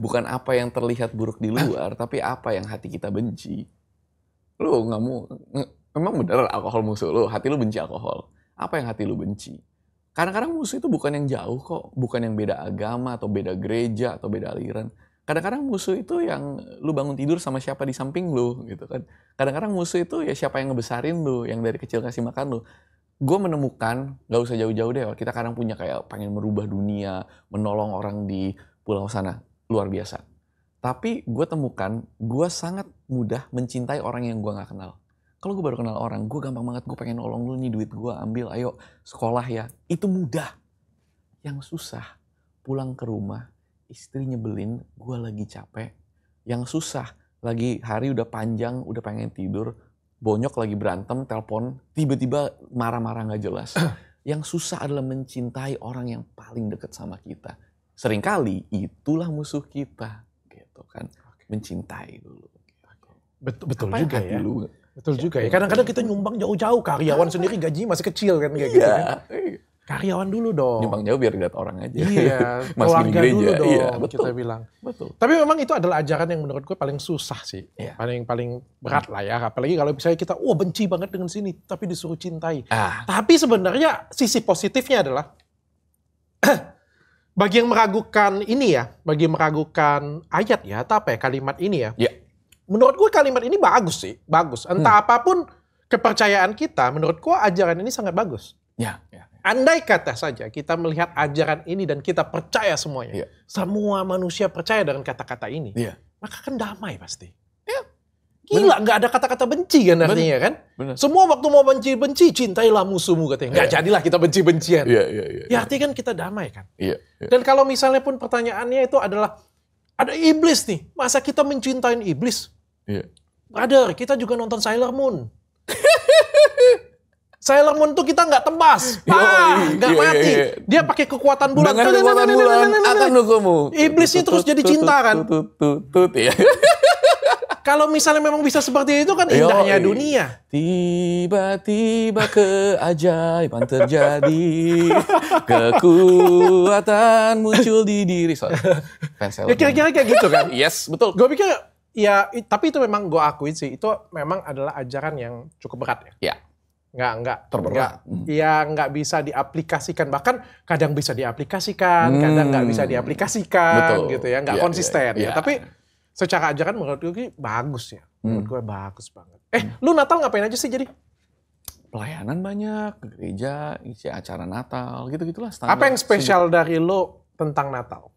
S1: bukan apa yang terlihat buruk di luar, tapi apa yang hati kita benci. Lu nggak mau, memang benar alkohol musuh lu, hati lu benci alkohol. Apa yang hati lu benci? Kadang-kadang musuh itu bukan yang jauh kok, bukan yang beda agama atau beda gereja atau beda aliran, kadang-kadang musuh itu yang lu bangun tidur sama siapa di samping lu gitu kan kadang-kadang musuh itu ya siapa yang ngebesarin lu yang dari kecil kasih makan lu gue menemukan gak usah jauh-jauh deh kita kadang punya kayak pengen merubah dunia menolong orang di pulau sana luar biasa tapi gue temukan gue sangat mudah mencintai orang yang gue nggak kenal kalau gue baru kenal orang gue gampang banget gue pengen nolong lu nih duit gue ambil ayo sekolah ya itu mudah yang susah pulang ke rumah istri nyebelin, gue lagi capek, yang susah, lagi hari udah panjang, udah pengen tidur, bonyok lagi berantem, telepon, tiba-tiba marah-marah gak jelas. yang susah adalah mencintai orang yang paling dekat sama kita. Seringkali itulah musuh kita, gitu kan? Mencintai dulu. Betul, betul Apa ya, juga ya. Dulu?
S2: Betul juga ya. Kadang-kadang kita nyumbang jauh-jauh karyawan sendiri gaji masih kecil kan kayak iya, gitu kan karyawan dulu dong. Nimbang jauh biar lihat orang aja. Iya, masukin gereja. Dulu dong, iya, betul. Kita bilang. Betul. Tapi memang itu adalah ajaran yang menurut gue paling susah sih. Iya. Paling paling berat lah ya. Apalagi kalau misalnya kita, wah oh, benci banget dengan sini, tapi disuruh cintai. Ah. Tapi sebenarnya sisi positifnya adalah, bagi yang meragukan ini ya, bagi yang meragukan ayat ya, atau apa ya, kalimat ini ya. Iya. Menurut gue kalimat ini bagus sih, bagus. Entah hmm. apapun kepercayaan kita, menurut gue ajaran ini sangat bagus. Ya, ya andai kata saja kita melihat ajaran ini dan kita percaya semuanya, yeah. semua manusia percaya dengan kata-kata ini, yeah. maka kan damai pasti. Yeah. Gila, nggak ada kata-kata benci kan artinya kan? Bener. Semua waktu mau benci-benci, cintailah musuhmu katanya. Nggak yeah. jadilah kita benci-bencian. Yeah, yeah, yeah, ya iya. artinya kan kita damai kan? Yeah, yeah. Dan kalau misalnya pun pertanyaannya itu adalah, ada iblis nih, masa kita mencintai iblis? Yeah. Brother, kita juga nonton Sailor Moon. Sailor Moon tuh kita nggak tebas, ah, nggak mati. Dia pakai kekuatan bulan. Dengan kekuatan bulan akan hukummu. Iblisnya terus jadi cinta kan. Kalau misalnya memang bisa seperti itu kan indahnya dunia.
S1: Tiba-tiba keajaiban
S2: terjadi. Kekuatan muncul di diri. Soalnya Ya kira-kira kayak gitu kan. Yes, betul. Gue pikir Ya, tapi itu memang gue akuin sih. Itu memang adalah ajaran yang cukup berat ya. Ya nggak nggak terberat hmm. iya nggak bisa diaplikasikan bahkan kadang bisa diaplikasikan hmm. kadang nggak bisa hmm. diaplikasikan Betul. gitu ya nggak ya, konsisten ya, ya. tapi secara ajaran menurut gue bagus ya
S1: menurut hmm. gue bagus banget
S2: eh hmm. lu Natal ngapain aja sih jadi
S1: pelayanan banyak gereja isi acara Natal gitu gitulah standar apa yang spesial
S2: dari lu tentang Natal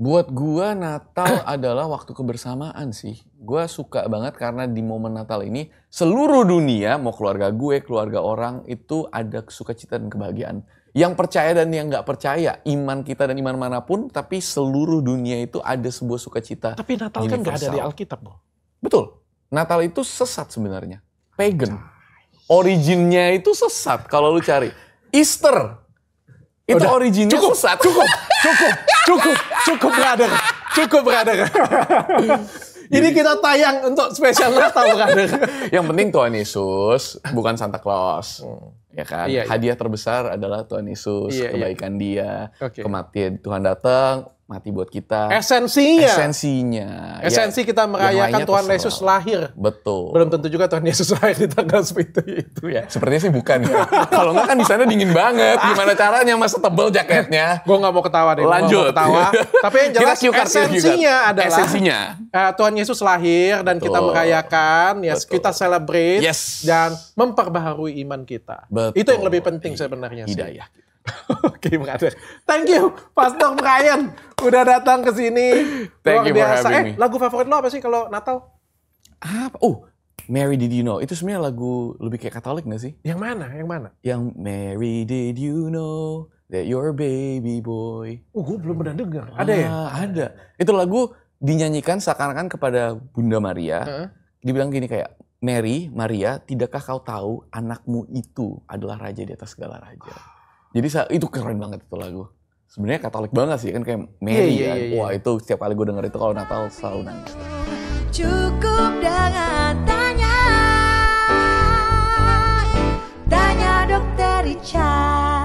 S1: Buat gua Natal adalah waktu kebersamaan sih. Gua suka banget karena di momen Natal ini seluruh dunia, mau keluarga gue, keluarga orang itu ada sukacita dan kebahagiaan. Yang percaya dan yang nggak percaya, iman kita dan iman manapun, tapi seluruh dunia itu ada sebuah sukacita. Tapi Natal universal. kan nggak ada di Alkitab, Bo. Betul. Natal itu sesat sebenarnya. Pagan. Originnya itu sesat kalau lu cari. Easter itu Udah. originnya cukup, cukup, Cukup, cukup, cukup, cukup brother. Cukup brother. Ini
S2: kita tayang untuk spesial Natal brother.
S1: Yang penting Tuhan Yesus bukan Santa Claus. Hmm. Ya kan? Iya, iya. Hadiah iya. terbesar adalah Tuhan Yesus, iya, iya. kebaikan iya. dia, okay. kematian Tuhan datang, mati buat kita. Esensinya. Esensinya. Ya, Esensi ya, kita merayakan Tuhan terserah. Yesus lahir. Betul.
S2: Belum tentu juga Tuhan Yesus lahir di tanggal seperti itu ya. Sepertinya sih bukan ya.
S1: Kalau enggak kan di sana dingin banget. Gimana caranya masa tebel jaketnya? Gue nggak mau ketawa deh. Lanjut. Gua ketawa. Tapi yang jelas Kira esensinya adalah esensinya.
S2: Uh, Tuhan Yesus lahir dan Betul. kita merayakan. Ya yes, kita celebrate yes. dan memperbaharui iman kita. Betul. Itu yang lebih penting sebenarnya. Hidayah. Sih. Oke, makasih, Thank you, Pastor Brian, udah datang ke sini. Thank Luar you for having eh, me. Lagu favorit lo apa sih kalau Natal?
S1: Apa? Oh, Mary Did You Know. Itu sebenarnya lagu lebih kayak Katolik gak sih?
S2: Yang mana? Yang mana?
S1: Yang Mary Did You Know That Your Baby Boy.
S2: Oh, uh, gue belum pernah dengar. Ada ya?
S1: Ah, ada. Itu lagu dinyanyikan seakan-akan kepada Bunda Maria. Uh -huh. Dibilang gini kayak, Mary, Maria, tidakkah kau tahu anakmu itu adalah raja di atas segala raja? Ah. Jadi itu keren banget itu lagu. Sebenarnya Katolik banget sih kan kayak Mary yeah, yeah, kan. Yeah, yeah. Iya. Wah itu setiap kali gue denger itu kalau Natal selalu nangis.
S2: Cukup
S1: dengan tanya, tanya dokter Richard.